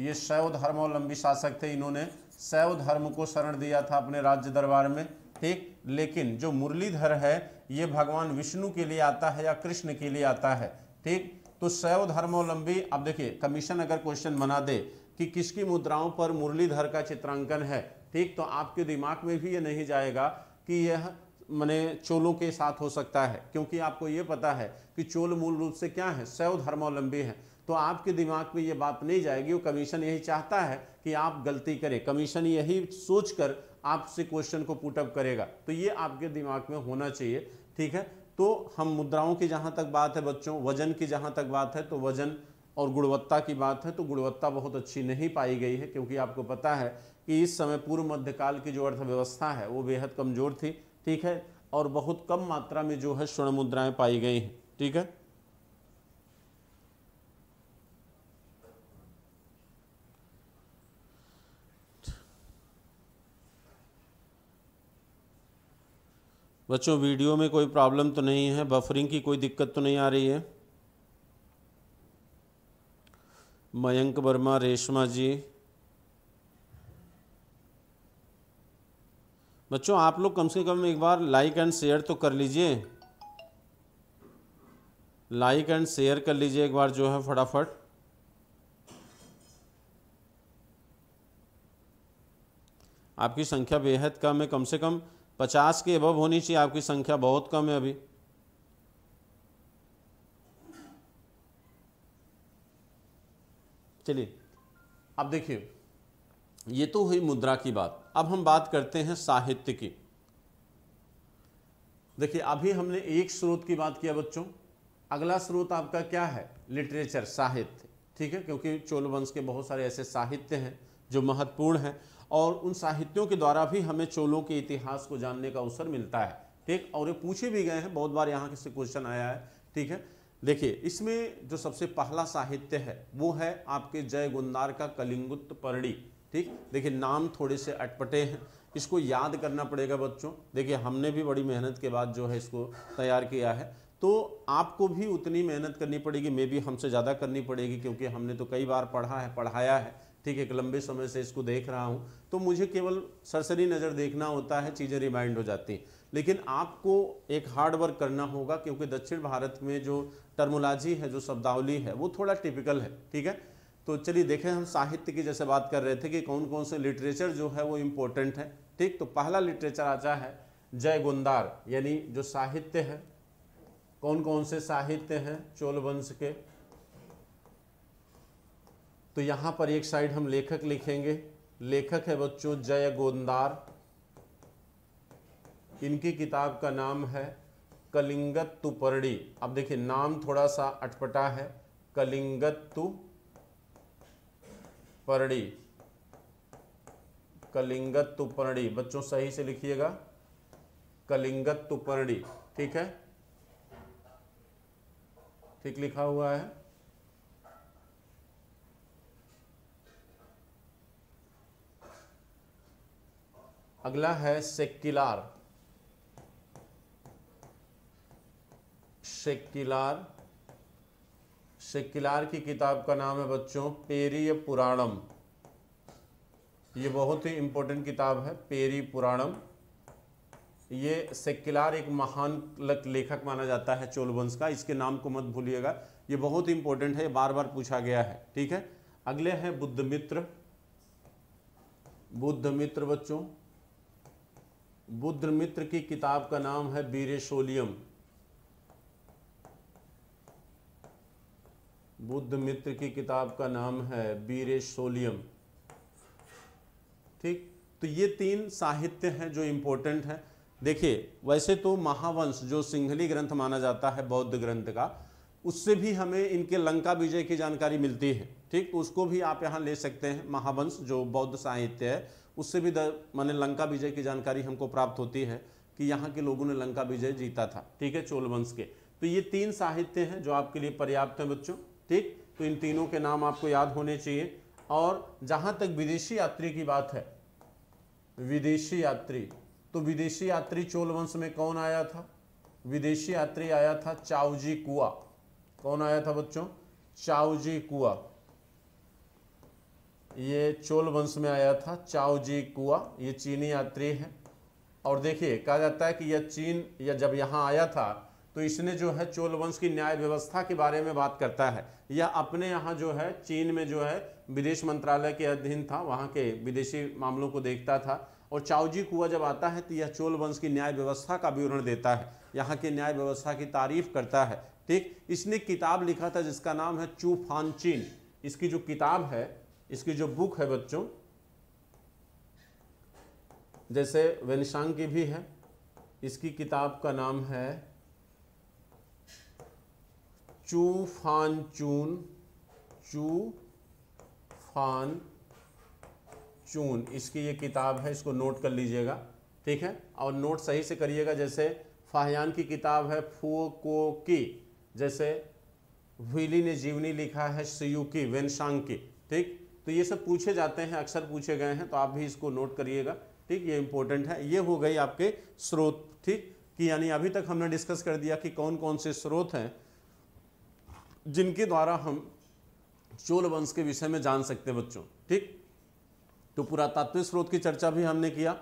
ये शैव धर्मावलंबी शासक थे इन्होंने शैव धर्म को शरण दिया था अपने राज्य दरबार में ठीक लेकिन जो मुरलीधर है ये भगवान विष्णु के लिए आता है या कृष्ण के लिए आता है ठीक तो शैव धर्मावलंबी अब देखिए कमीशन अगर क्वेश्चन बना दे कि किसकी मुद्राओं पर मुरलीधर का चित्रांकन है ठीक तो आपके दिमाग में भी ये नहीं जाएगा कि यह मैंने चोलों के साथ हो सकता है क्योंकि आपको ये पता है कि चोल मूल रूप से क्या है शैव धर्मावलंबी है तो आपके दिमाग में ये बात नहीं जाएगी वो कमीशन यही चाहता है कि आप गलती करें कमीशन यही सोचकर आपसे क्वेश्चन को पुटअप करेगा तो ये आपके दिमाग में होना चाहिए ठीक है तो हम मुद्राओं की जहाँ तक बात है बच्चों वजन की जहाँ तक बात है तो वजन और गुणवत्ता की बात है तो गुणवत्ता बहुत अच्छी नहीं पाई गई है क्योंकि आपको पता है कि इस समय पूर्व मध्यकाल की जो अर्थव्यवस्था है वो बेहद कमज़ोर थी ठीक है और बहुत कम मात्रा में जो है स्वर्ण मुद्राएं पाई गई हैं ठीक है बच्चों वीडियो में कोई प्रॉब्लम तो नहीं है बफरिंग की कोई दिक्कत तो नहीं आ रही है मयंक वर्मा रेशमा जी बच्चों आप लोग कम से कम एक बार लाइक एंड शेयर तो कर लीजिए लाइक एंड शेयर कर लीजिए एक बार जो है फटाफट आपकी संख्या बेहद कम है कम से कम पचास के अबव होनी चाहिए आपकी संख्या बहुत कम है अभी चलिए अब देखिए ये तो हुई मुद्रा की बात अब हम बात करते हैं साहित्य की देखिए अभी हमने एक स्रोत की बात किया बच्चों अगला स्रोत आपका क्या है लिटरेचर साहित्य ठीक है क्योंकि चोल वंश के बहुत सारे ऐसे साहित्य हैं जो महत्वपूर्ण हैं और उन साहित्यों के द्वारा भी हमें चोलों के इतिहास को जानने का अवसर मिलता है ठीक और ये पूछे भी गए हैं बहुत बार यहाँ से क्वेश्चन आया है ठीक है देखिए इसमें जो सबसे पहला साहित्य है वो है आपके जय गुंदार का कलिंगुत्त परड़ी ठीक देखिए नाम थोड़े से अटपटे हैं इसको याद करना पड़ेगा बच्चों देखिए हमने भी बड़ी मेहनत के बाद जो है इसको तैयार किया है तो आपको भी उतनी मेहनत करनी पड़ेगी मे भी हमसे ज़्यादा करनी पड़ेगी क्योंकि हमने तो कई बार पढ़ा है पढ़ाया है ठीक है एक लंबे समय से इसको देख रहा हूँ तो मुझे केवल सरसरी नज़र देखना होता है चीज़ें रिमाइंड हो जाती हैं लेकिन आपको एक हार्ड वर्क करना होगा क्योंकि दक्षिण भारत में जो टर्मोलॉजी है जो शब्दावली है वो थोड़ा टिपिकल है ठीक है तो चलिए देखें हम साहित्य की जैसे बात कर रहे थे कि कौन कौन से लिटरेचर जो है वो इम्पोर्टेंट है ठीक तो पहला लिटरेचर आता है जय गुंदार यानी जो साहित्य है कौन कौन से साहित्य हैं चोल वंश के तो यहां पर एक साइड हम लेखक लिखेंगे लेखक है बच्चों जय गोंदार इनकी किताब का नाम है कलिंगत तुपर्णी अब देखिए नाम थोड़ा सा अटपटा है कलिंगत तु पर्णी कलिंगत तुपर्णी बच्चों सही से लिखिएगा कलिंगत तुपर्णी ठीक है ठीक लिखा हुआ है अगला है सेक्युलर सेक्युलर सेक्युलर की किताब का नाम है बच्चों पेरिय पुराणम ये बहुत ही इंपॉर्टेंट किताब है पेरी पुराणम ये सेक्युलर एक महान लेखक माना जाता है चोलवंश का इसके नाम को मत भूलिएगा ये बहुत इंपॉर्टेंट है ये बार बार पूछा गया है ठीक है अगले हैं बुद्ध मित्र बुद्ध मित्र बच्चों बुद्ध मित्र की किताब का नाम है बीरेशोलियम बुद्ध मित्र की किताब का नाम है बीरेशोलियम ठीक तो ये तीन साहित्य हैं जो इंपॉर्टेंट हैं देखिए वैसे तो महावंश जो सिंघली ग्रंथ माना जाता है बौद्ध ग्रंथ का उससे भी हमें इनके लंका विजय की जानकारी मिलती है ठीक तो उसको भी आप यहाँ ले सकते हैं महावंश जो बौद्ध साहित्य है उससे भी माने लंका विजय की जानकारी हमको प्राप्त होती है कि यहाँ के लोगों ने लंका विजय जीता था ठीक है चोल वंश के तो ये तीन साहित्य हैं जो आपके लिए पर्याप्त हैं बच्चों ठीक तो इन तीनों के नाम आपको याद होने चाहिए और जहाँ तक विदेशी यात्री की बात है विदेशी यात्री तो विदेशी यात्री चोल वंश में कौन आया था विदेशी यात्री आया था चाउजी कुआ कौन आया था बच्चों चाउजी कुआ ये चोल वंश में आया था चाओजी कुआ ये चीनी यात्री है और देखिए कहा जाता है कि यह चीन या जब यहाँ आया था तो इसने जो है चोल वंश की न्याय व्यवस्था के बारे में बात करता है या अपने यहाँ जो है चीन में जो है विदेश मंत्रालय के अधीन था वहाँ के विदेशी मामलों को देखता था और चाउजी कुआ जब आता है तो यह चोल वंश की न्याय व्यवस्था का विवरण देता है यहाँ की न्याय व्यवस्था की तारीफ करता है ठीक इसने किताब लिखा था जिसका नाम है चू फान चीन इसकी जो किताब है इसकी जो बुक है बच्चों जैसे वेनिशांग की भी है इसकी किताब का नाम है चू फान चून चू फान चून इसकी ये किताब है इसको नोट कर लीजिएगा ठीक है और नोट सही से करिएगा जैसे फाहयान की किताब है फू को की जैसे व्हीली ने जीवनी लिखा है की वेनशांग की ठीक तो ये सब पूछे जाते हैं अक्सर पूछे गए हैं तो आप भी इसको नोट करिएगा ठीक ये इंपॉर्टेंट है ये हो गई आपके स्रोत ठीक कि यानी अभी तक हमने डिस्कस कर दिया कि कौन कौन से स्रोत हैं जिनके द्वारा हम चोल वंश के विषय में जान सकते हैं बच्चों ठीक तो पुरातात्विक स्रोत की चर्चा भी हमने किया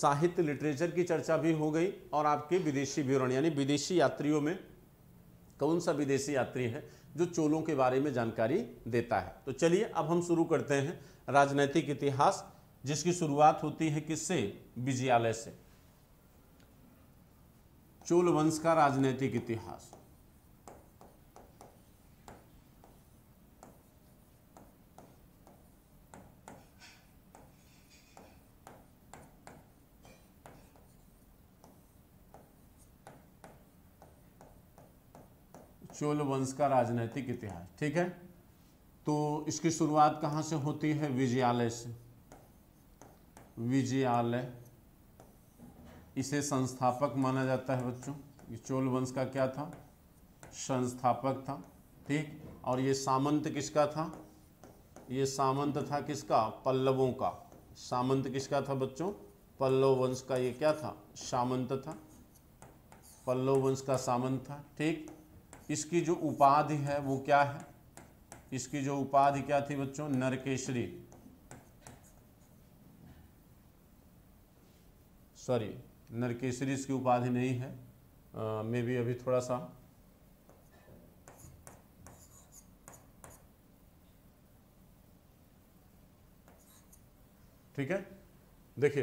साहित्य लिटरेचर की चर्चा भी हो गई और आपके विदेशी विवरण यानी विदेशी यात्रियों में कौन सा विदेशी यात्री है जो चोलों के बारे में जानकारी देता है तो चलिए अब हम शुरू करते हैं राजनैतिक इतिहास जिसकी शुरुआत होती है किससे विजयालय से चोल वंश का राजनैतिक इतिहास चोल वंश का राजनैतिक इतिहास ठीक है तो इसकी शुरुआत कहाँ से होती है विजयालय से विजयालय इसे संस्थापक माना जाता है बच्चों ये चोल वंश का क्या था संस्थापक था ठीक और ये सामंत किसका था ये सामंत था किसका पल्लवों का सामंत किसका था बच्चों पल्लव वंश का ये क्या था सामंत था पल्लव वंश का सामंत था ठीक इसकी जो उपाधि है वो क्या है इसकी जो उपाधि क्या थी बच्चों नरकेशरी सॉरी नरकेशरी इसकी उपाधि नहीं है मे भी अभी थोड़ा सा ठीक है देखिए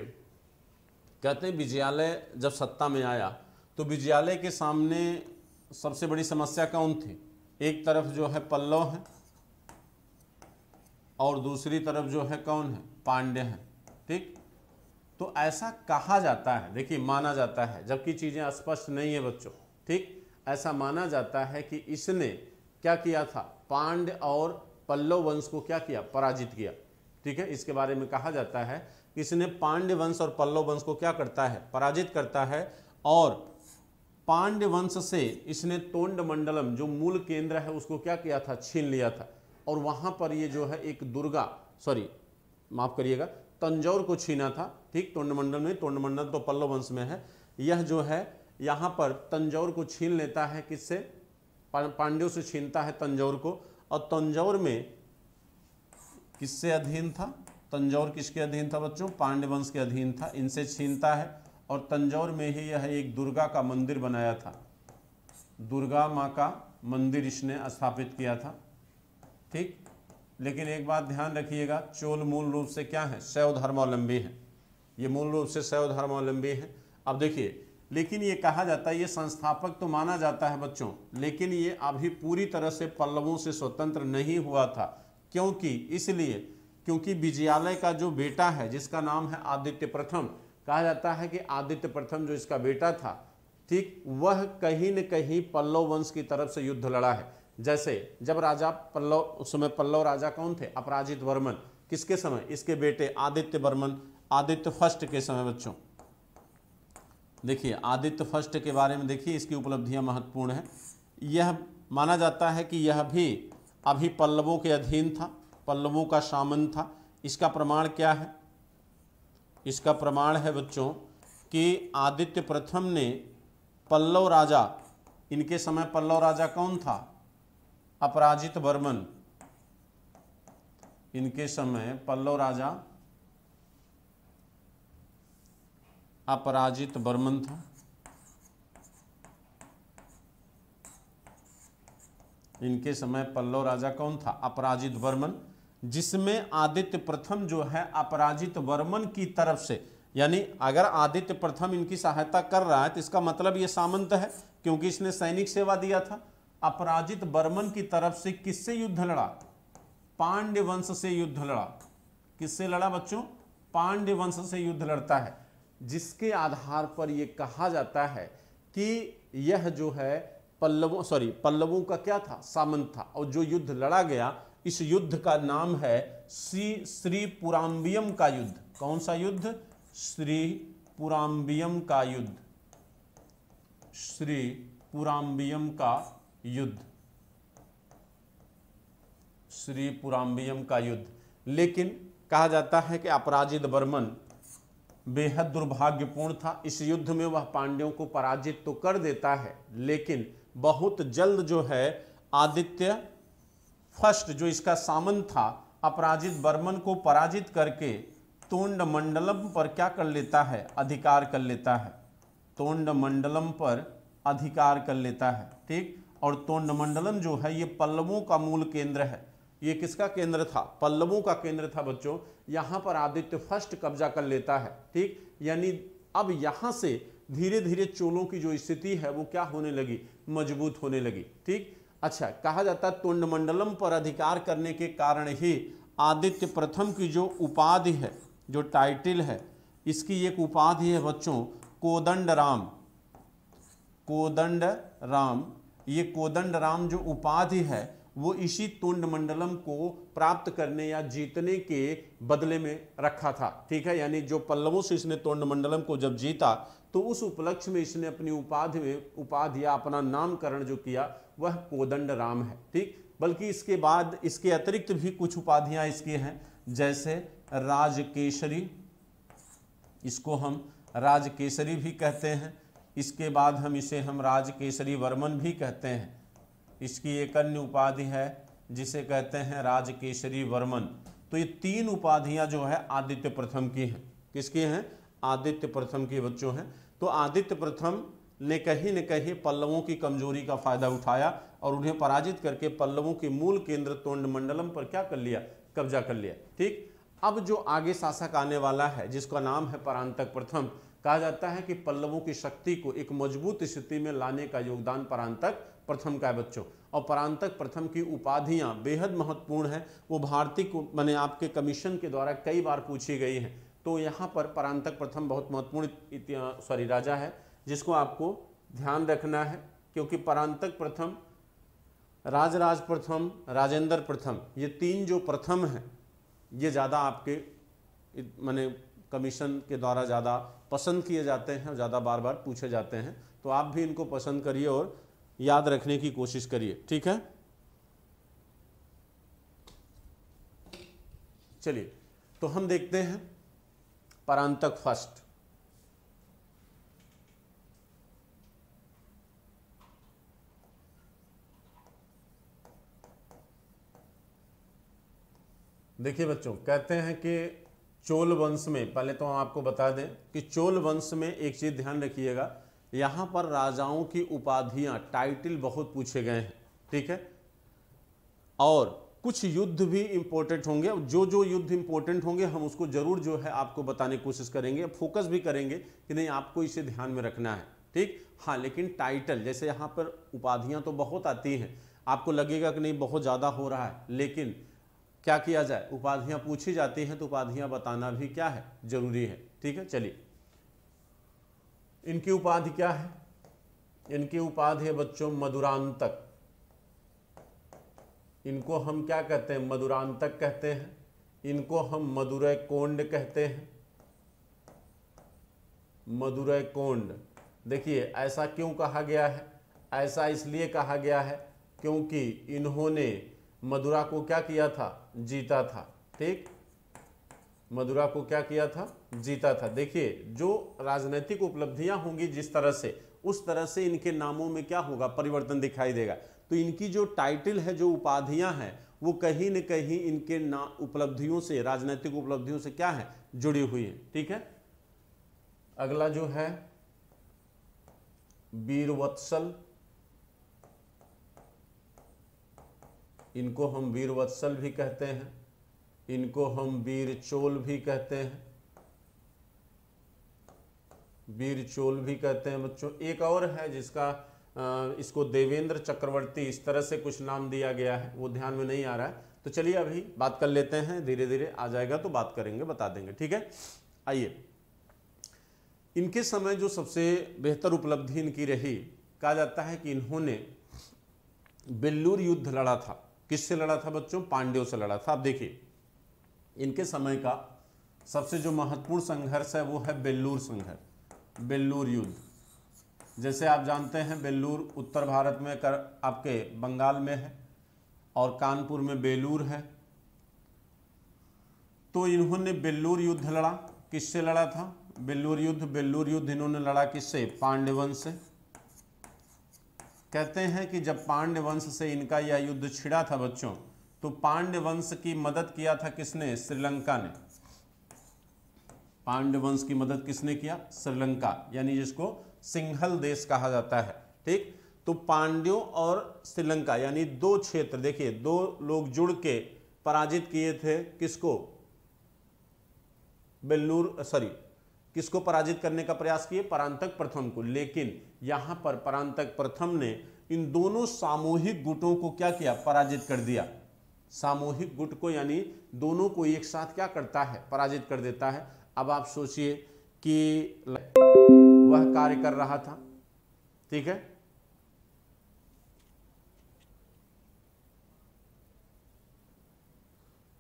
कहते हैं विजयालय जब सत्ता में आया तो विजयालय के सामने सबसे बड़ी समस्या कौन थी एक तरफ जो है पल्लव है और दूसरी तरफ जो है कौन है पांडे हैं ठीक तो ऐसा कहा जाता है देखिए माना जाता है जबकि चीज़ें स्पष्ट नहीं है बच्चों ठीक ऐसा माना जाता है कि इसने क्या किया था पांड और पल्लव वंश को क्या किया पराजित किया ठीक है इसके बारे में कहा जाता है इसने पांड्य वंश और पल्लव वंश को क्या करता है पराजित करता है और पांड्य वंश से इसने तोंड मंडलम जो मूल केंद्र है उसको क्या किया था छीन लिया था और वहां पर ये जो है एक दुर्गा सॉरी माफ करिएगा तंजौर को छीना था ठीक तोंडमंडल में तोंडमंडल तो पल्लव वंश में है यह जो है यहां पर तंजौर को छीन लेता है किससे पांड्यों से छीनता है तंजौर को और तंजौर में किससे अधीन था तंजौर किसके अधीन था बच्चों पांड्य वंश के अधीन था इनसे छीनता है और तंजौर में ही यह एक दुर्गा का मंदिर बनाया था दुर्गा माँ का मंदिर इसने स्थापित किया था ठीक लेकिन एक बात ध्यान रखिएगा चोल मूल रूप से क्या है शैव धर्मावलंबी है ये मूल रूप से शैव धर्मावलंबी है अब देखिए लेकिन ये कहा जाता है ये संस्थापक तो माना जाता है बच्चों लेकिन ये अभी पूरी तरह से पल्लवों से स्वतंत्र नहीं हुआ था क्योंकि इसलिए क्योंकि विजयालय का जो बेटा है जिसका नाम है आदित्य प्रथम कहा जाता है कि आदित्य प्रथम जो इसका बेटा था ठीक वह कहीं न कहीं पल्लव वंश की तरफ से युद्ध लड़ा है जैसे जब राजा पल्लव उस समय पल्लव राजा कौन थे अपराजित वर्मन किसके समय इसके बेटे आदित्य वर्मन आदित्य फर्स्ट के समय बच्चों देखिए आदित्य फर्स्ट के बारे में देखिए इसकी उपलब्धियां महत्वपूर्ण है यह माना जाता है कि यह भी अभी पल्लवों के अधीन था पल्लवों का सामन था इसका प्रमाण क्या है इसका प्रमाण है बच्चों कि आदित्य प्रथम ने पल्लव राजा इनके समय पल्लव राजा कौन था अपराजित बर्मन इनके समय पल्लव राजा अपराजित बर्मन था इनके समय पल्लव राजा कौन था अपराजित बर्मन जिसमें आदित्य प्रथम जो है अपराजित वर्मन की तरफ से यानी अगर आदित्य प्रथम इनकी सहायता कर रहा है तो इसका मतलब ये सामंत है क्योंकि इसने सैनिक सेवा दिया था अपराजित वर्मन की तरफ से किससे युद्ध लड़ा पांड्य वंश से युद्ध लड़ा किससे लड़ा बच्चों पांड्य वंश से युद्ध लड़ता है जिसके आधार पर यह कहा जाता है कि यह जो है पल्लवों सॉरी पल्लवों का क्या था सामंत था और जो युद्ध लड़ा गया इस युद्ध का नाम है श्री श्री पुराम्बियम का युद्ध कौन सा युद्ध श्री पुराम्बियम का युद्ध श्री पुराम्बियम का युद्ध श्री पुराम्बियम का युद्ध लेकिन कहा जाता है कि अपराजित बर्मन बेहद दुर्भाग्यपूर्ण था इस युद्ध में वह पांड्यों को पराजित तो कर देता है लेकिन बहुत जल्द जो है आदित्य फर्स्ट जो इसका सामन था अपराजित बर्मन को पराजित करके तोंड मंडलम पर क्या कर लेता है अधिकार कर लेता है तोंड मंडलम पर अधिकार कर लेता है ठीक और तोंड मंडलम जो है ये पल्लवों का मूल केंद्र है ये किसका केंद्र था पल्लवों का केंद्र था बच्चों यहाँ पर आदित्य फर्स्ट कब्जा कर लेता है ठीक यानी अब यहाँ से धीरे धीरे चोलों की जो स्थिति है वो क्या होने लगी मजबूत होने लगी ठीक अच्छा कहा जाता है मंडलम पर अधिकार करने के कारण ही आदित्य प्रथम की जो उपाधि है जो टाइटिल है इसकी एक उपाधि है बच्चों कोदंड राम कोदंड राम ये कोदंड राम जो उपाधि है वो इसी तुंड मंडलम को प्राप्त करने या जीतने के बदले में रखा था ठीक है यानी जो पल्लवों से इसने तुंड मंडलम को जब जीता तो उस उपलक्ष्य में इसने अपनी उपाधि में उपाधि या अपना नामकरण जो किया वह कोदंड राम है ठीक बल्कि इसके बाद इसके अतिरिक्त भी कुछ उपाधियां इसकी हैं जैसे राजकेसरी इसको हम राजकेसरी भी कहते हैं इसके बाद हम इसे हम राजकेसरी वर्मन भी कहते हैं इसकी एक अन्य उपाधि है जिसे कहते हैं राजकेसरी वर्मन तो ये तीन उपाधियां जो है आदित्य प्रथम की हैं किसकी हैं आदित्य प्रथम के बच्चों हैं तो आदित्य प्रथम ने कहीं न कहीं पल्लवों की कमजोरी का फायदा उठाया और उन्हें पराजित करके पल्लवों के मूल केंद्र तोंड मंडलम पर क्या कर लिया कब्जा कर लिया ठीक अब जो आगे शासक आने वाला है जिसका नाम है परांतक प्रथम कहा जाता है कि पल्लवों की शक्ति को एक मजबूत स्थिति में लाने का योगदान परांतक प्रथम का है बच्चों और परांतक प्रथम की उपाधियां बेहद महत्वपूर्ण है वो भारतीय मैंने आपके कमीशन के द्वारा कई बार पूछी गई हैं तो यहाँ पर परांतक प्रथम बहुत महत्वपूर्ण सॉरी राजा है जिसको आपको ध्यान रखना है क्योंकि परांतक प्रथम राजराज प्रथम राजेंद्र प्रथम ये तीन जो प्रथम हैं ये ज़्यादा आपके माने कमीशन के द्वारा ज़्यादा पसंद किए जाते हैं ज़्यादा बार बार पूछे जाते हैं तो आप भी इनको पसंद करिए और याद रखने की कोशिश करिए ठीक है चलिए तो हम देखते हैं परांतक फर्स्ट देखिए बच्चों कहते हैं कि चोल वंश में पहले तो हम आपको बता दें कि चोल वंश में एक चीज़ ध्यान रखिएगा यहां पर राजाओं की उपाधियां टाइटल बहुत पूछे गए हैं ठीक है और कुछ युद्ध भी इंपॉर्टेंट होंगे जो जो युद्ध इंपॉर्टेंट होंगे हम उसको जरूर जो है आपको बताने की कोशिश करेंगे फोकस भी करेंगे कि नहीं आपको इसे ध्यान में रखना है ठीक हाँ लेकिन टाइटल जैसे यहां पर उपाधियां तो बहुत आती हैं आपको लगेगा कि नहीं बहुत ज़्यादा हो रहा है लेकिन क्या किया जाए उपाधियां पूछी जाती हैं तो उपाधियां बताना भी क्या है जरूरी है ठीक है चलिए इनकी उपाधि क्या है इनकी उपाधि है बच्चों मधुरांतक इनको हम क्या कहते हैं मधुरांतक कहते हैं इनको हम मधुरय कोंड कहते हैं मधुरय कोंड देखिए ऐसा क्यों कहा गया है ऐसा इसलिए कहा गया है क्योंकि इन्होंने मदुरा को क्या किया था जीता था ठीक मदुरा को क्या किया था जीता था देखिए जो राजनीतिक उपलब्धियां होंगी जिस तरह से उस तरह से इनके नामों में क्या होगा परिवर्तन दिखाई देगा तो इनकी जो टाइटल है जो उपाधियां हैं वो कहीं न कहीं इनके ना उपलब्धियों से राजनीतिक उपलब्धियों से क्या है जुड़ी हुई है ठीक है अगला जो है वीरवत्सल इनको हम वीर वत्सल भी कहते हैं इनको हम वीर चोल भी कहते हैं वीर चोल भी कहते हैं बच्चों एक और है जिसका इसको देवेंद्र चक्रवर्ती इस तरह से कुछ नाम दिया गया है वो ध्यान में नहीं आ रहा है तो चलिए अभी बात कर लेते हैं धीरे धीरे आ जाएगा तो बात करेंगे बता देंगे ठीक है आइए इनके समय जो सबसे बेहतर उपलब्धि इनकी रही कहा जाता है कि इन्होंने बेल्लूर युद्ध लड़ा था किससे लड़ा था बच्चों पांड्यों से लड़ा था आप देखिए इनके समय का सबसे जो महत्वपूर्ण संघर्ष है वो है बेल्लूर संघर्ष बेल्लूर युद्ध जैसे आप जानते हैं बेल्लूर उत्तर भारत में कर आपके बंगाल में है और कानपुर में बेलूर है तो इन्होंने बेल्लूर युद्ध लड़ा किससे लड़ा था बेल्लूर युद्ध बेल्लूर युद्ध इन्होंने लड़ा किससे पांडवन से कहते हैं कि जब पांड्य वंश से इनका यह युद्ध छिड़ा था बच्चों तो पांड्य वंश की मदद किया था किसने श्रीलंका ने पांड्य वंश की मदद किसने किया श्रीलंका यानी जिसको सिंघल देश कहा जाता है ठीक तो पांड्यों और श्रीलंका यानी दो क्षेत्र देखिए दो लोग जुड़ के पराजित किए थे किसको बेल्लूर सॉरी किसको पराजित करने का प्रयास किए परांतक प्रथम को लेकिन यहाँ पर परांतक प्रथम ने इन दोनों सामूहिक गुटों को क्या किया पराजित कर दिया सामूहिक गुट को यानी दोनों को एक साथ क्या करता है पराजित कर देता है अब आप सोचिए कि वह कार्य कर रहा था ठीक है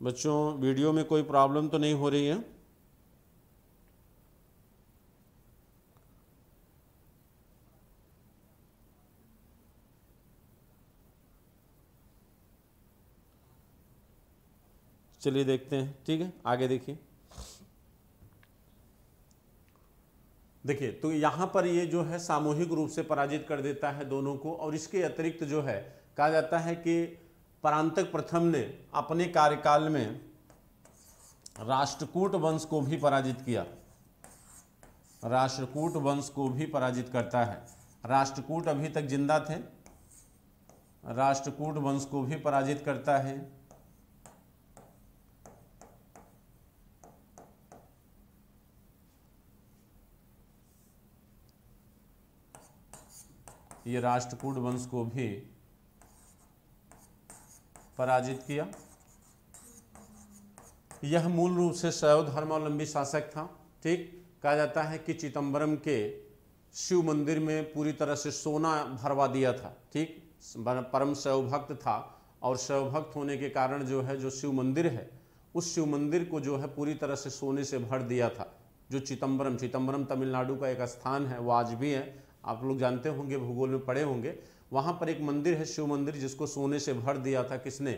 बच्चों वीडियो में कोई प्रॉब्लम तो नहीं हो रही है चलिए देखते हैं ठीक है आगे देखिए देखिए तो यहां पर ये जो है सामूहिक रूप से पराजित कर देता है दोनों को और इसके अतिरिक्त जो है कहा जाता है कि परांतक प्रथम ने अपने कार्यकाल में राष्ट्रकूट वंश को भी पराजित किया राष्ट्रकूट वंश को भी पराजित करता है राष्ट्रकूट अभी तक जिंदा थे राष्ट्रकूट वंश को भी पराजित करता है ये राष्ट्रकूट वंश को भी पराजित किया यह मूल रूप से शैव धर्मावलंबी शासक था ठीक कहा जाता है कि चिदम्बरम के शिव मंदिर में पूरी तरह से सोना भरवा दिया था ठीक परम शैव भक्त था और शैव भक्त होने के कारण जो है जो शिव मंदिर है उस शिव मंदिर को जो है पूरी तरह से सोने से भर दिया था जो चिदम्बरम चिदम्बरम तमिलनाडु का एक स्थान है वो आज भी है आप लोग जानते होंगे भूगोल में पढ़े होंगे वहाँ पर एक मंदिर है शिव मंदिर जिसको सोने से भर दिया था किसने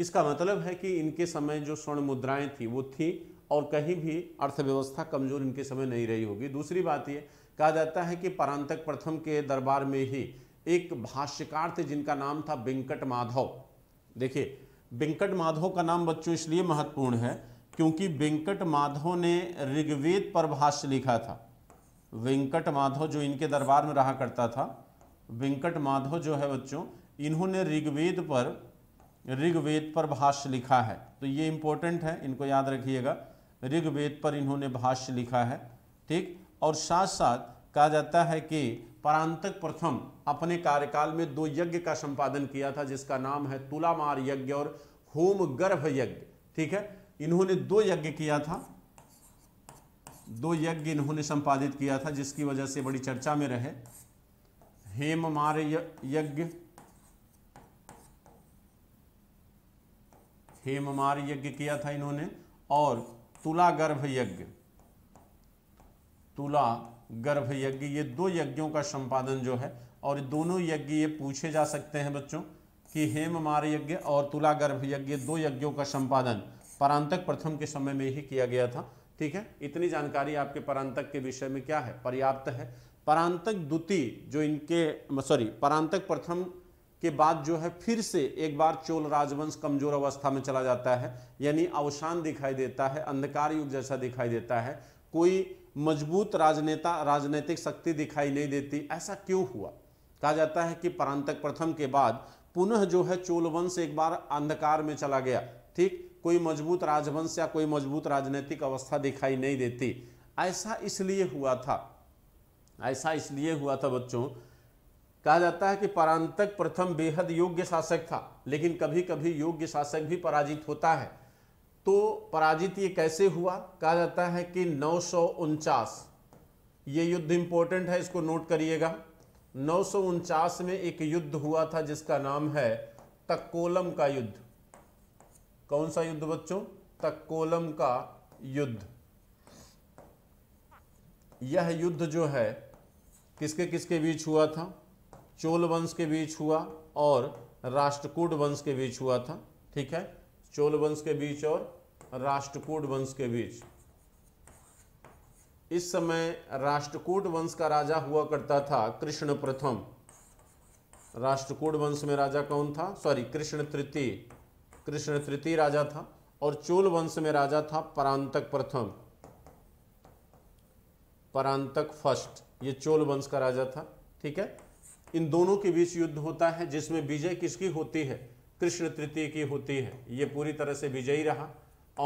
इसका मतलब है कि इनके समय जो स्वर्ण मुद्राएं थी वो थी और कहीं भी अर्थव्यवस्था कमजोर इनके समय नहीं रही होगी दूसरी बात ये कहा जाता है कि परांतक प्रथम के दरबार में ही एक भाष्यकार थे जिनका नाम था वेंकट माधव देखिए वेंकट माधव का नाम बच्चों इसलिए महत्वपूर्ण है क्योंकि वेंकट माधव ने ऋग्वेद पर भाष्य लिखा था वेंकट माधव जो इनके दरबार में रहा करता था वेंकट माधव जो है बच्चों इन्होंने ऋग्वेद पर ऋग्वेद पर भाष्य लिखा है तो ये इम्पोर्टेंट है इनको याद रखिएगा ऋग्वेद पर इन्होंने भाष्य लिखा है ठीक और साथ साथ कहा जाता है कि परांतक प्रथम अपने कार्यकाल में दो यज्ञ का संपादन किया था जिसका नाम है तुलामार यज्ञ और होम गर्भ यज्ञ ठीक है इन्होंने दो यज्ञ किया था दो यज्ञ इन्होंने संपादित किया था जिसकी वजह से बड़ी चर्चा में रहे हेम मार यज्ञ मार यज्ञ किया था इन्होंने और तुला गर्भ यज्ञ तुला गर्भ यज्ञ ये दो यज्ञों का संपादन जो है और दोनों यज्ञ ये पूछे जा सकते हैं बच्चों कि मार यज्ञ और तुला गर्भ यज्ञ दो यज्ञों का संपादन परांतक प्रथम के समय में ही किया गया था ठीक है इतनी जानकारी आपके परांतक के विषय में क्या है पर्याप्त है परांतक द्वितीय जो इनके सॉरी परांतक प्रथम के बाद जो है फिर से एक बार चोल राजवंश कमजोर अवस्था में चला जाता है यानी अवसान दिखाई देता है अंधकार युग जैसा दिखाई देता है कोई मजबूत राजनेता राजनीतिक शक्ति दिखाई नहीं देती ऐसा क्यों हुआ कहा जाता है कि परांतक प्रथम के बाद पुनः जो है चोल वंश एक बार अंधकार में चला गया ठीक कोई मजबूत राजवंश या कोई मजबूत राजनीतिक अवस्था दिखाई नहीं देती ऐसा इसलिए हुआ था ऐसा इसलिए हुआ था बच्चों कहा जाता है कि परांतक प्रथम बेहद योग्य शासक था लेकिन कभी कभी योग्य शासक भी पराजित होता है तो पराजित ये कैसे हुआ कहा जाता है कि नौ ये युद्ध इंपॉर्टेंट है इसको नोट करिएगा नौ में एक युद्ध हुआ था जिसका नाम है तक्कोलम का युद्ध कौन सा युद्ध बच्चों तकोलम का युद्ध यह युद्ध जो है किसके किसके बीच हुआ था चोल वंश के बीच हुआ और राष्ट्रकूट वंश के बीच हुआ था ठीक है चोल वंश के बीच और राष्ट्रकूट वंश के बीच इस समय राष्ट्रकूट वंश का राजा हुआ करता था कृष्ण प्रथम राष्ट्रकूट वंश में राजा कौन था सॉरी कृष्ण तृतीय कृष्ण तृतीय राजा था और चोल वंश में राजा था परांतक प्रथम परांतक फर्स्ट ये चोल वंश का राजा था ठीक है इन दोनों के बीच युद्ध होता है जिसमें विजय किसकी होती है कृष्ण तृतीय की होती है ये पूरी तरह से विजयी रहा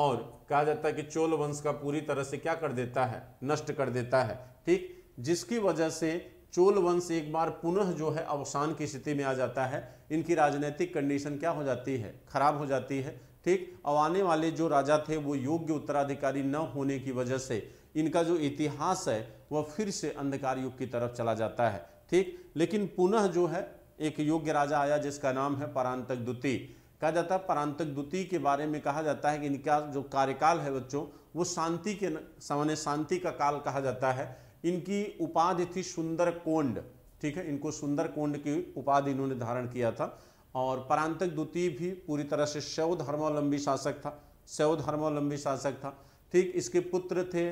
और कहा जाता है कि चोल वंश का पूरी तरह से क्या कर देता है नष्ट कर देता है ठीक जिसकी वजह से चोल वंश एक बार पुनः जो है अवसान की स्थिति में आ जाता है इनकी राजनीतिक कंडीशन क्या हो जाती है खराब हो जाती है ठीक अब आने वाले जो राजा थे वो योग्य उत्तराधिकारी न होने की वजह से इनका जो इतिहास है वह फिर से अंधकार युग की तरफ चला जाता है ठीक लेकिन पुनः जो है एक योग्य राजा आया जिसका नाम है परांतक द्वितीय कहा जाता है परांतक द्वितीय के बारे में कहा जाता है कि इनका जो कार्यकाल है बच्चों वो शांति के सामान्य शांति का काल कहा जाता है इनकी उपाधि थी सुंदर कोंड ठीक है इनको सुंदर कोंड की उपाधि इन्होंने धारण किया था और परांतक द्वितीय भी पूरी तरह से शव धर्मावलंबी शासक था शव धर्मावलंबी शासक था ठीक इसके पुत्र थे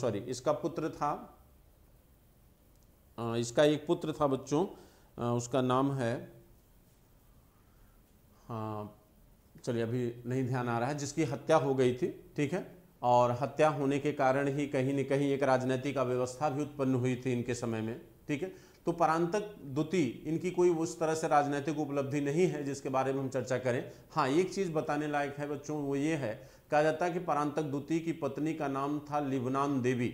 सॉरी इसका पुत्र था आ, इसका एक पुत्र था बच्चों आ, उसका नाम है हाँ चलिए अभी नहीं ध्यान आ रहा है जिसकी हत्या हो गई थी ठीक है और हत्या होने के कारण ही कहीं न कहीं एक राजनीतिक अव्यवस्था भी उत्पन्न हुई थी इनके समय में ठीक है तो परांतक द्वितीय इनकी कोई उस तरह से राजनीतिक उपलब्धि नहीं है जिसके बारे में हम चर्चा करें हाँ एक चीज़ बताने लायक है बच्चों वो ये है कहा जाता है कि परांतक द्वितीय की पत्नी का नाम था लिबनान देवी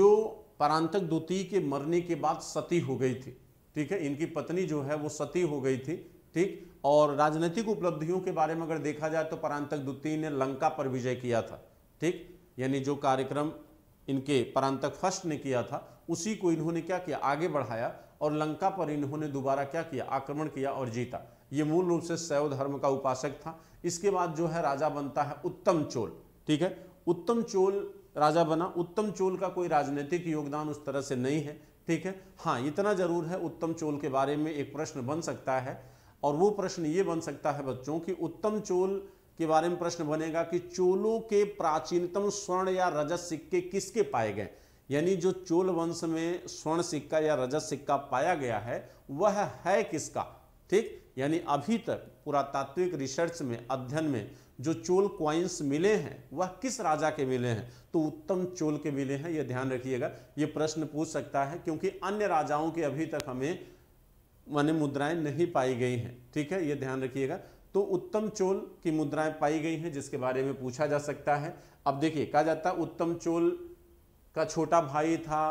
जो परांतक द्वितीय के मरने के बाद सती हो गई थी ठीक है इनकी पत्नी जो है वो सती हो गई थी ठीक और राजनीतिक उपलब्धियों के बारे में अगर देखा जाए तो परांतक द्वितीय ने लंका पर विजय किया था ठीक यानी जो कार्यक्रम इनके परांतक फर्स्ट ने किया था उसी को इन्होंने क्या किया आगे बढ़ाया और लंका पर इन्होंने दोबारा क्या किया आक्रमण किया और जीता ये मूल रूप से सैव धर्म का उपासक था इसके बाद जो है राजा बनता है उत्तम चोल ठीक है उत्तम चोल राजा बना उत्तम चोल का कोई राजनीतिक योगदान उस तरह से नहीं है ठीक है हाँ इतना जरूर है उत्तम चोल के बारे में एक प्रश्न बन सकता है और वो प्रश्न ये बन सकता है बच्चों कि उत्तम चोल के बारे में प्रश्न बनेगा कि चोलों के प्राचीनतम स्वर्ण या रजत सिक्के किसके पाए गए यानी जो चोल वंश में स्वर्ण सिक्का या रजत सिक्का पाया गया है वह है किसका ठीक यानी अभी तक पुरातात्विक रिसर्च में अध्ययन में जो चोल क्वाइंस मिले हैं वह किस राजा के मिले हैं तो उत्तम चोल के मिले हैं यह ध्यान रखिएगा ये प्रश्न पूछ सकता है क्योंकि अन्य राजाओं के अभी तक हमें माने मुद्राएं नहीं पाई गई हैं ठीक है ये ध्यान रखिएगा तो उत्तम चोल की मुद्राएं पाई गई हैं जिसके बारे में पूछा जा सकता है अब देखिए कहा जाता है उत्तम चोल का छोटा भाई था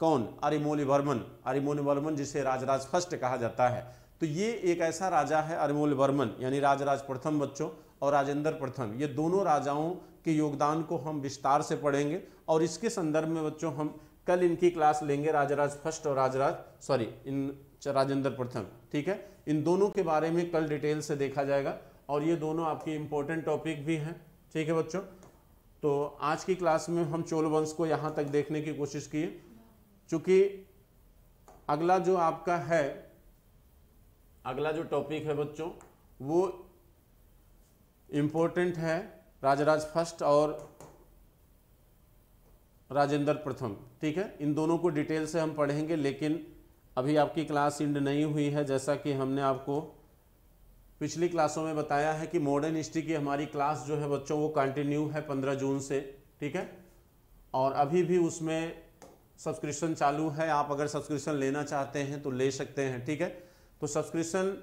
कौन अरिमोली वर्मन अरिमोली वर्मन जिसे राजराज फर्स्ट कहा जाता है तो ये एक ऐसा राजा है अरिमोली वर्मन यानी राजराज प्रथम बच्चों और राजेंद्र प्रथम ये दोनों राजाओं के योगदान को हम विस्तार से पढ़ेंगे और इसके संदर्भ में बच्चों हम कल इनकी क्लास लेंगे राजराज फर्स्ट और राजराज सॉरी इन राजेंद्र प्रथम ठीक है इन दोनों के बारे में कल डिटेल से देखा जाएगा और ये दोनों आपके इम्पोर्टेंट टॉपिक भी हैं ठीक है बच्चों तो आज की क्लास में हम चोल वंश को यहाँ तक देखने की कोशिश की चूँकि अगला जो आपका है अगला जो टॉपिक है बच्चों वो इम्पोर्टेंट है राजराज फर्स्ट और राजेंद्र प्रथम ठीक है इन दोनों को डिटेल से हम पढ़ेंगे लेकिन अभी आपकी क्लास इंड नहीं हुई है जैसा कि हमने आपको पिछली क्लासों में बताया है कि मॉडर्न हिस्ट्री की हमारी क्लास जो है बच्चों वो कंटिन्यू है पंद्रह जून से ठीक है और अभी भी उसमें सब्सक्रिप्शन चालू है आप अगर सब्सक्रिप्शन लेना चाहते हैं तो ले सकते हैं ठीक है तो सब्सक्रिप्शन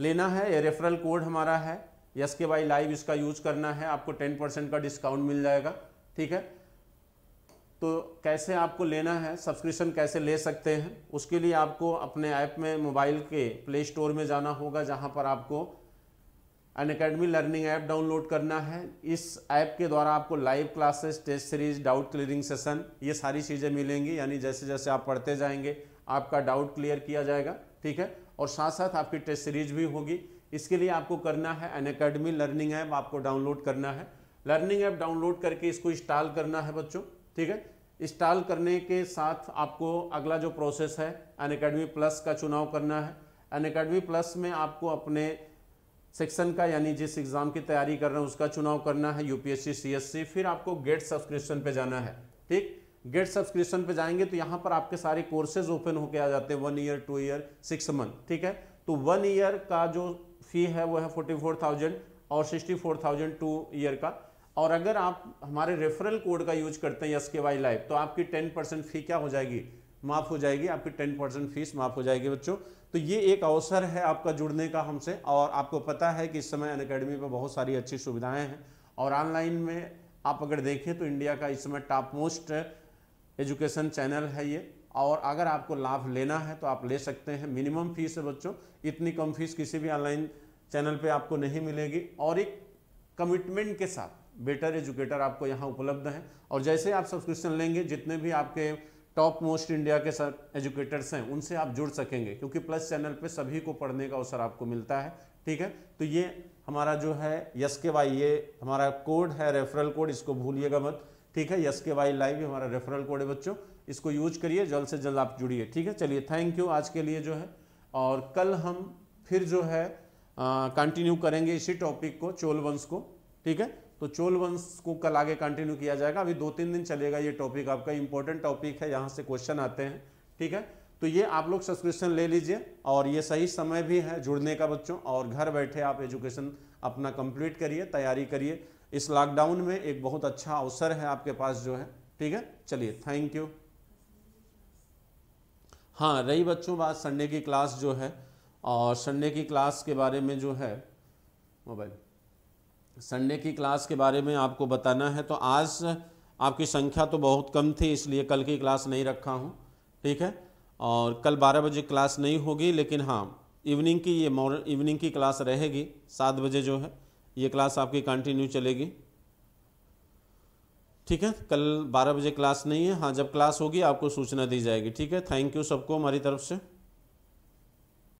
लेना है ये रेफरल कोड हमारा है यस के बाई लाइव इसका यूज करना है आपको टेन परसेंट का डिस्काउंट मिल जाएगा ठीक है तो कैसे आपको लेना है सब्सक्रिप्शन कैसे ले सकते हैं उसके लिए आपको अपने ऐप में मोबाइल के प्ले स्टोर में जाना होगा जहां पर आपको Unacademy learning app download करना है इस ऐप के द्वारा आपको live classes test series doubt clearing session ये सारी चीज़ें मिलेंगी यानी जैसे जैसे आप पढ़ते जाएंगे आपका डाउट क्लियर किया जाएगा ठीक है और साथ साथ आपकी टेस्ट सीरीज भी होगी इसके लिए आपको करना है अन अकेडमी लर्निंग ऐप आपको डाउनलोड करना है लर्निंग ऐप डाउनलोड करके इसको इंस्टॉल करना है बच्चों ठीक है इंस्टॉल करने के साथ आपको अगला जो प्रोसेस है अन अकेडमी प्लस का चुनाव करना है अन अकेडमी प्लस में आपको अपने सेक्शन का यानी जिस एग्ज़ाम की तैयारी कर रहे हैं उसका चुनाव करना है यूपीएससी सीएससी फिर आपको गेट सब्सक्रिप्शन पे जाना है ठीक गेट सब्सक्रिप्शन पे जाएंगे तो यहाँ पर आपके सारे कोर्सेज ओपन होके आ जाते हैं one year two year six month ठीक है तो वन ईयर का जो फी है वो है फोर्टी फोर थाउजेंड और sixty four thousand two year का और अगर आप हमारे रेफरल कोड का यूज करते हैं एस के वाई लाइव तो आपकी टेन परसेंट फी क्या हो जाएगी माफ़ हो जाएगी आपकी टेन परसेंट फीस माफ़ हो जाएगी बच्चों तो ये एक अवसर है आपका जुड़ने का हमसे और आपको पता है कि इस समय अन अकेडमी पर बहुत सारी अच्छी सुविधाएं हैं और ऑनलाइन में आप अगर देखें तो इंडिया का इस समय टॉप मोस्ट एजुकेशन चैनल है ये और अगर आपको लाभ लेना है तो आप ले सकते हैं मिनिमम फीस है बच्चों इतनी कम फीस किसी भी ऑनलाइन चैनल पे आपको नहीं मिलेगी और एक कमिटमेंट के साथ बेटर एजुकेटर आपको यहाँ उपलब्ध हैं और जैसे आप सब्सक्रिप्शन लेंगे जितने भी आपके टॉप मोस्ट इंडिया के सर एजुकेटर्स हैं उनसे आप जुड़ सकेंगे क्योंकि प्लस चैनल पे सभी को पढ़ने का अवसर आपको मिलता है ठीक है तो ये हमारा जो है यस के वाई ये हमारा कोड है रेफरल कोड इसको भूलिएगा मत ठीक है यस के वाई लाइव हमारा रेफरल कोड है बच्चों इसको यूज करिए जल्द से जल्द आप जुड़िए ठीक है चलिए थैंक यू आज के लिए जो है और कल हम फिर जो है कंटिन्यू करेंगे इसी टॉपिक को चोल वंश को ठीक है तो चोल वंश को कल आगे कंटिन्यू किया जाएगा अभी दो तीन दिन चलेगा ये टॉपिक आपका इंपॉर्टेंट टॉपिक है यहाँ से क्वेश्चन आते हैं ठीक है तो ये आप लोग सब्सक्रिप्शन ले लीजिए और ये सही समय भी है जुड़ने का बच्चों और घर बैठे आप एजुकेशन अपना कंप्लीट करिए तैयारी करिए इस लॉकडाउन में एक बहुत अच्छा अवसर है आपके पास जो है ठीक है चलिए थैंक यू हाँ रही बच्चों बात संडे की क्लास जो है और संडे की क्लास के बारे में जो है मोबाइल संडे की क्लास के बारे में आपको बताना है तो आज आपकी संख्या तो बहुत कम थी इसलिए कल की क्लास नहीं रखा हूँ ठीक है और कल 12 बजे क्लास नहीं होगी लेकिन हाँ इवनिंग की ये मॉर इवनिंग की क्लास रहेगी सात बजे जो है ये क्लास आपकी कंटिन्यू चलेगी ठीक है कल 12 बजे क्लास नहीं है हाँ जब क्लास होगी आपको सूचना दी जाएगी ठीक है थैंक यू सबको हमारी तरफ से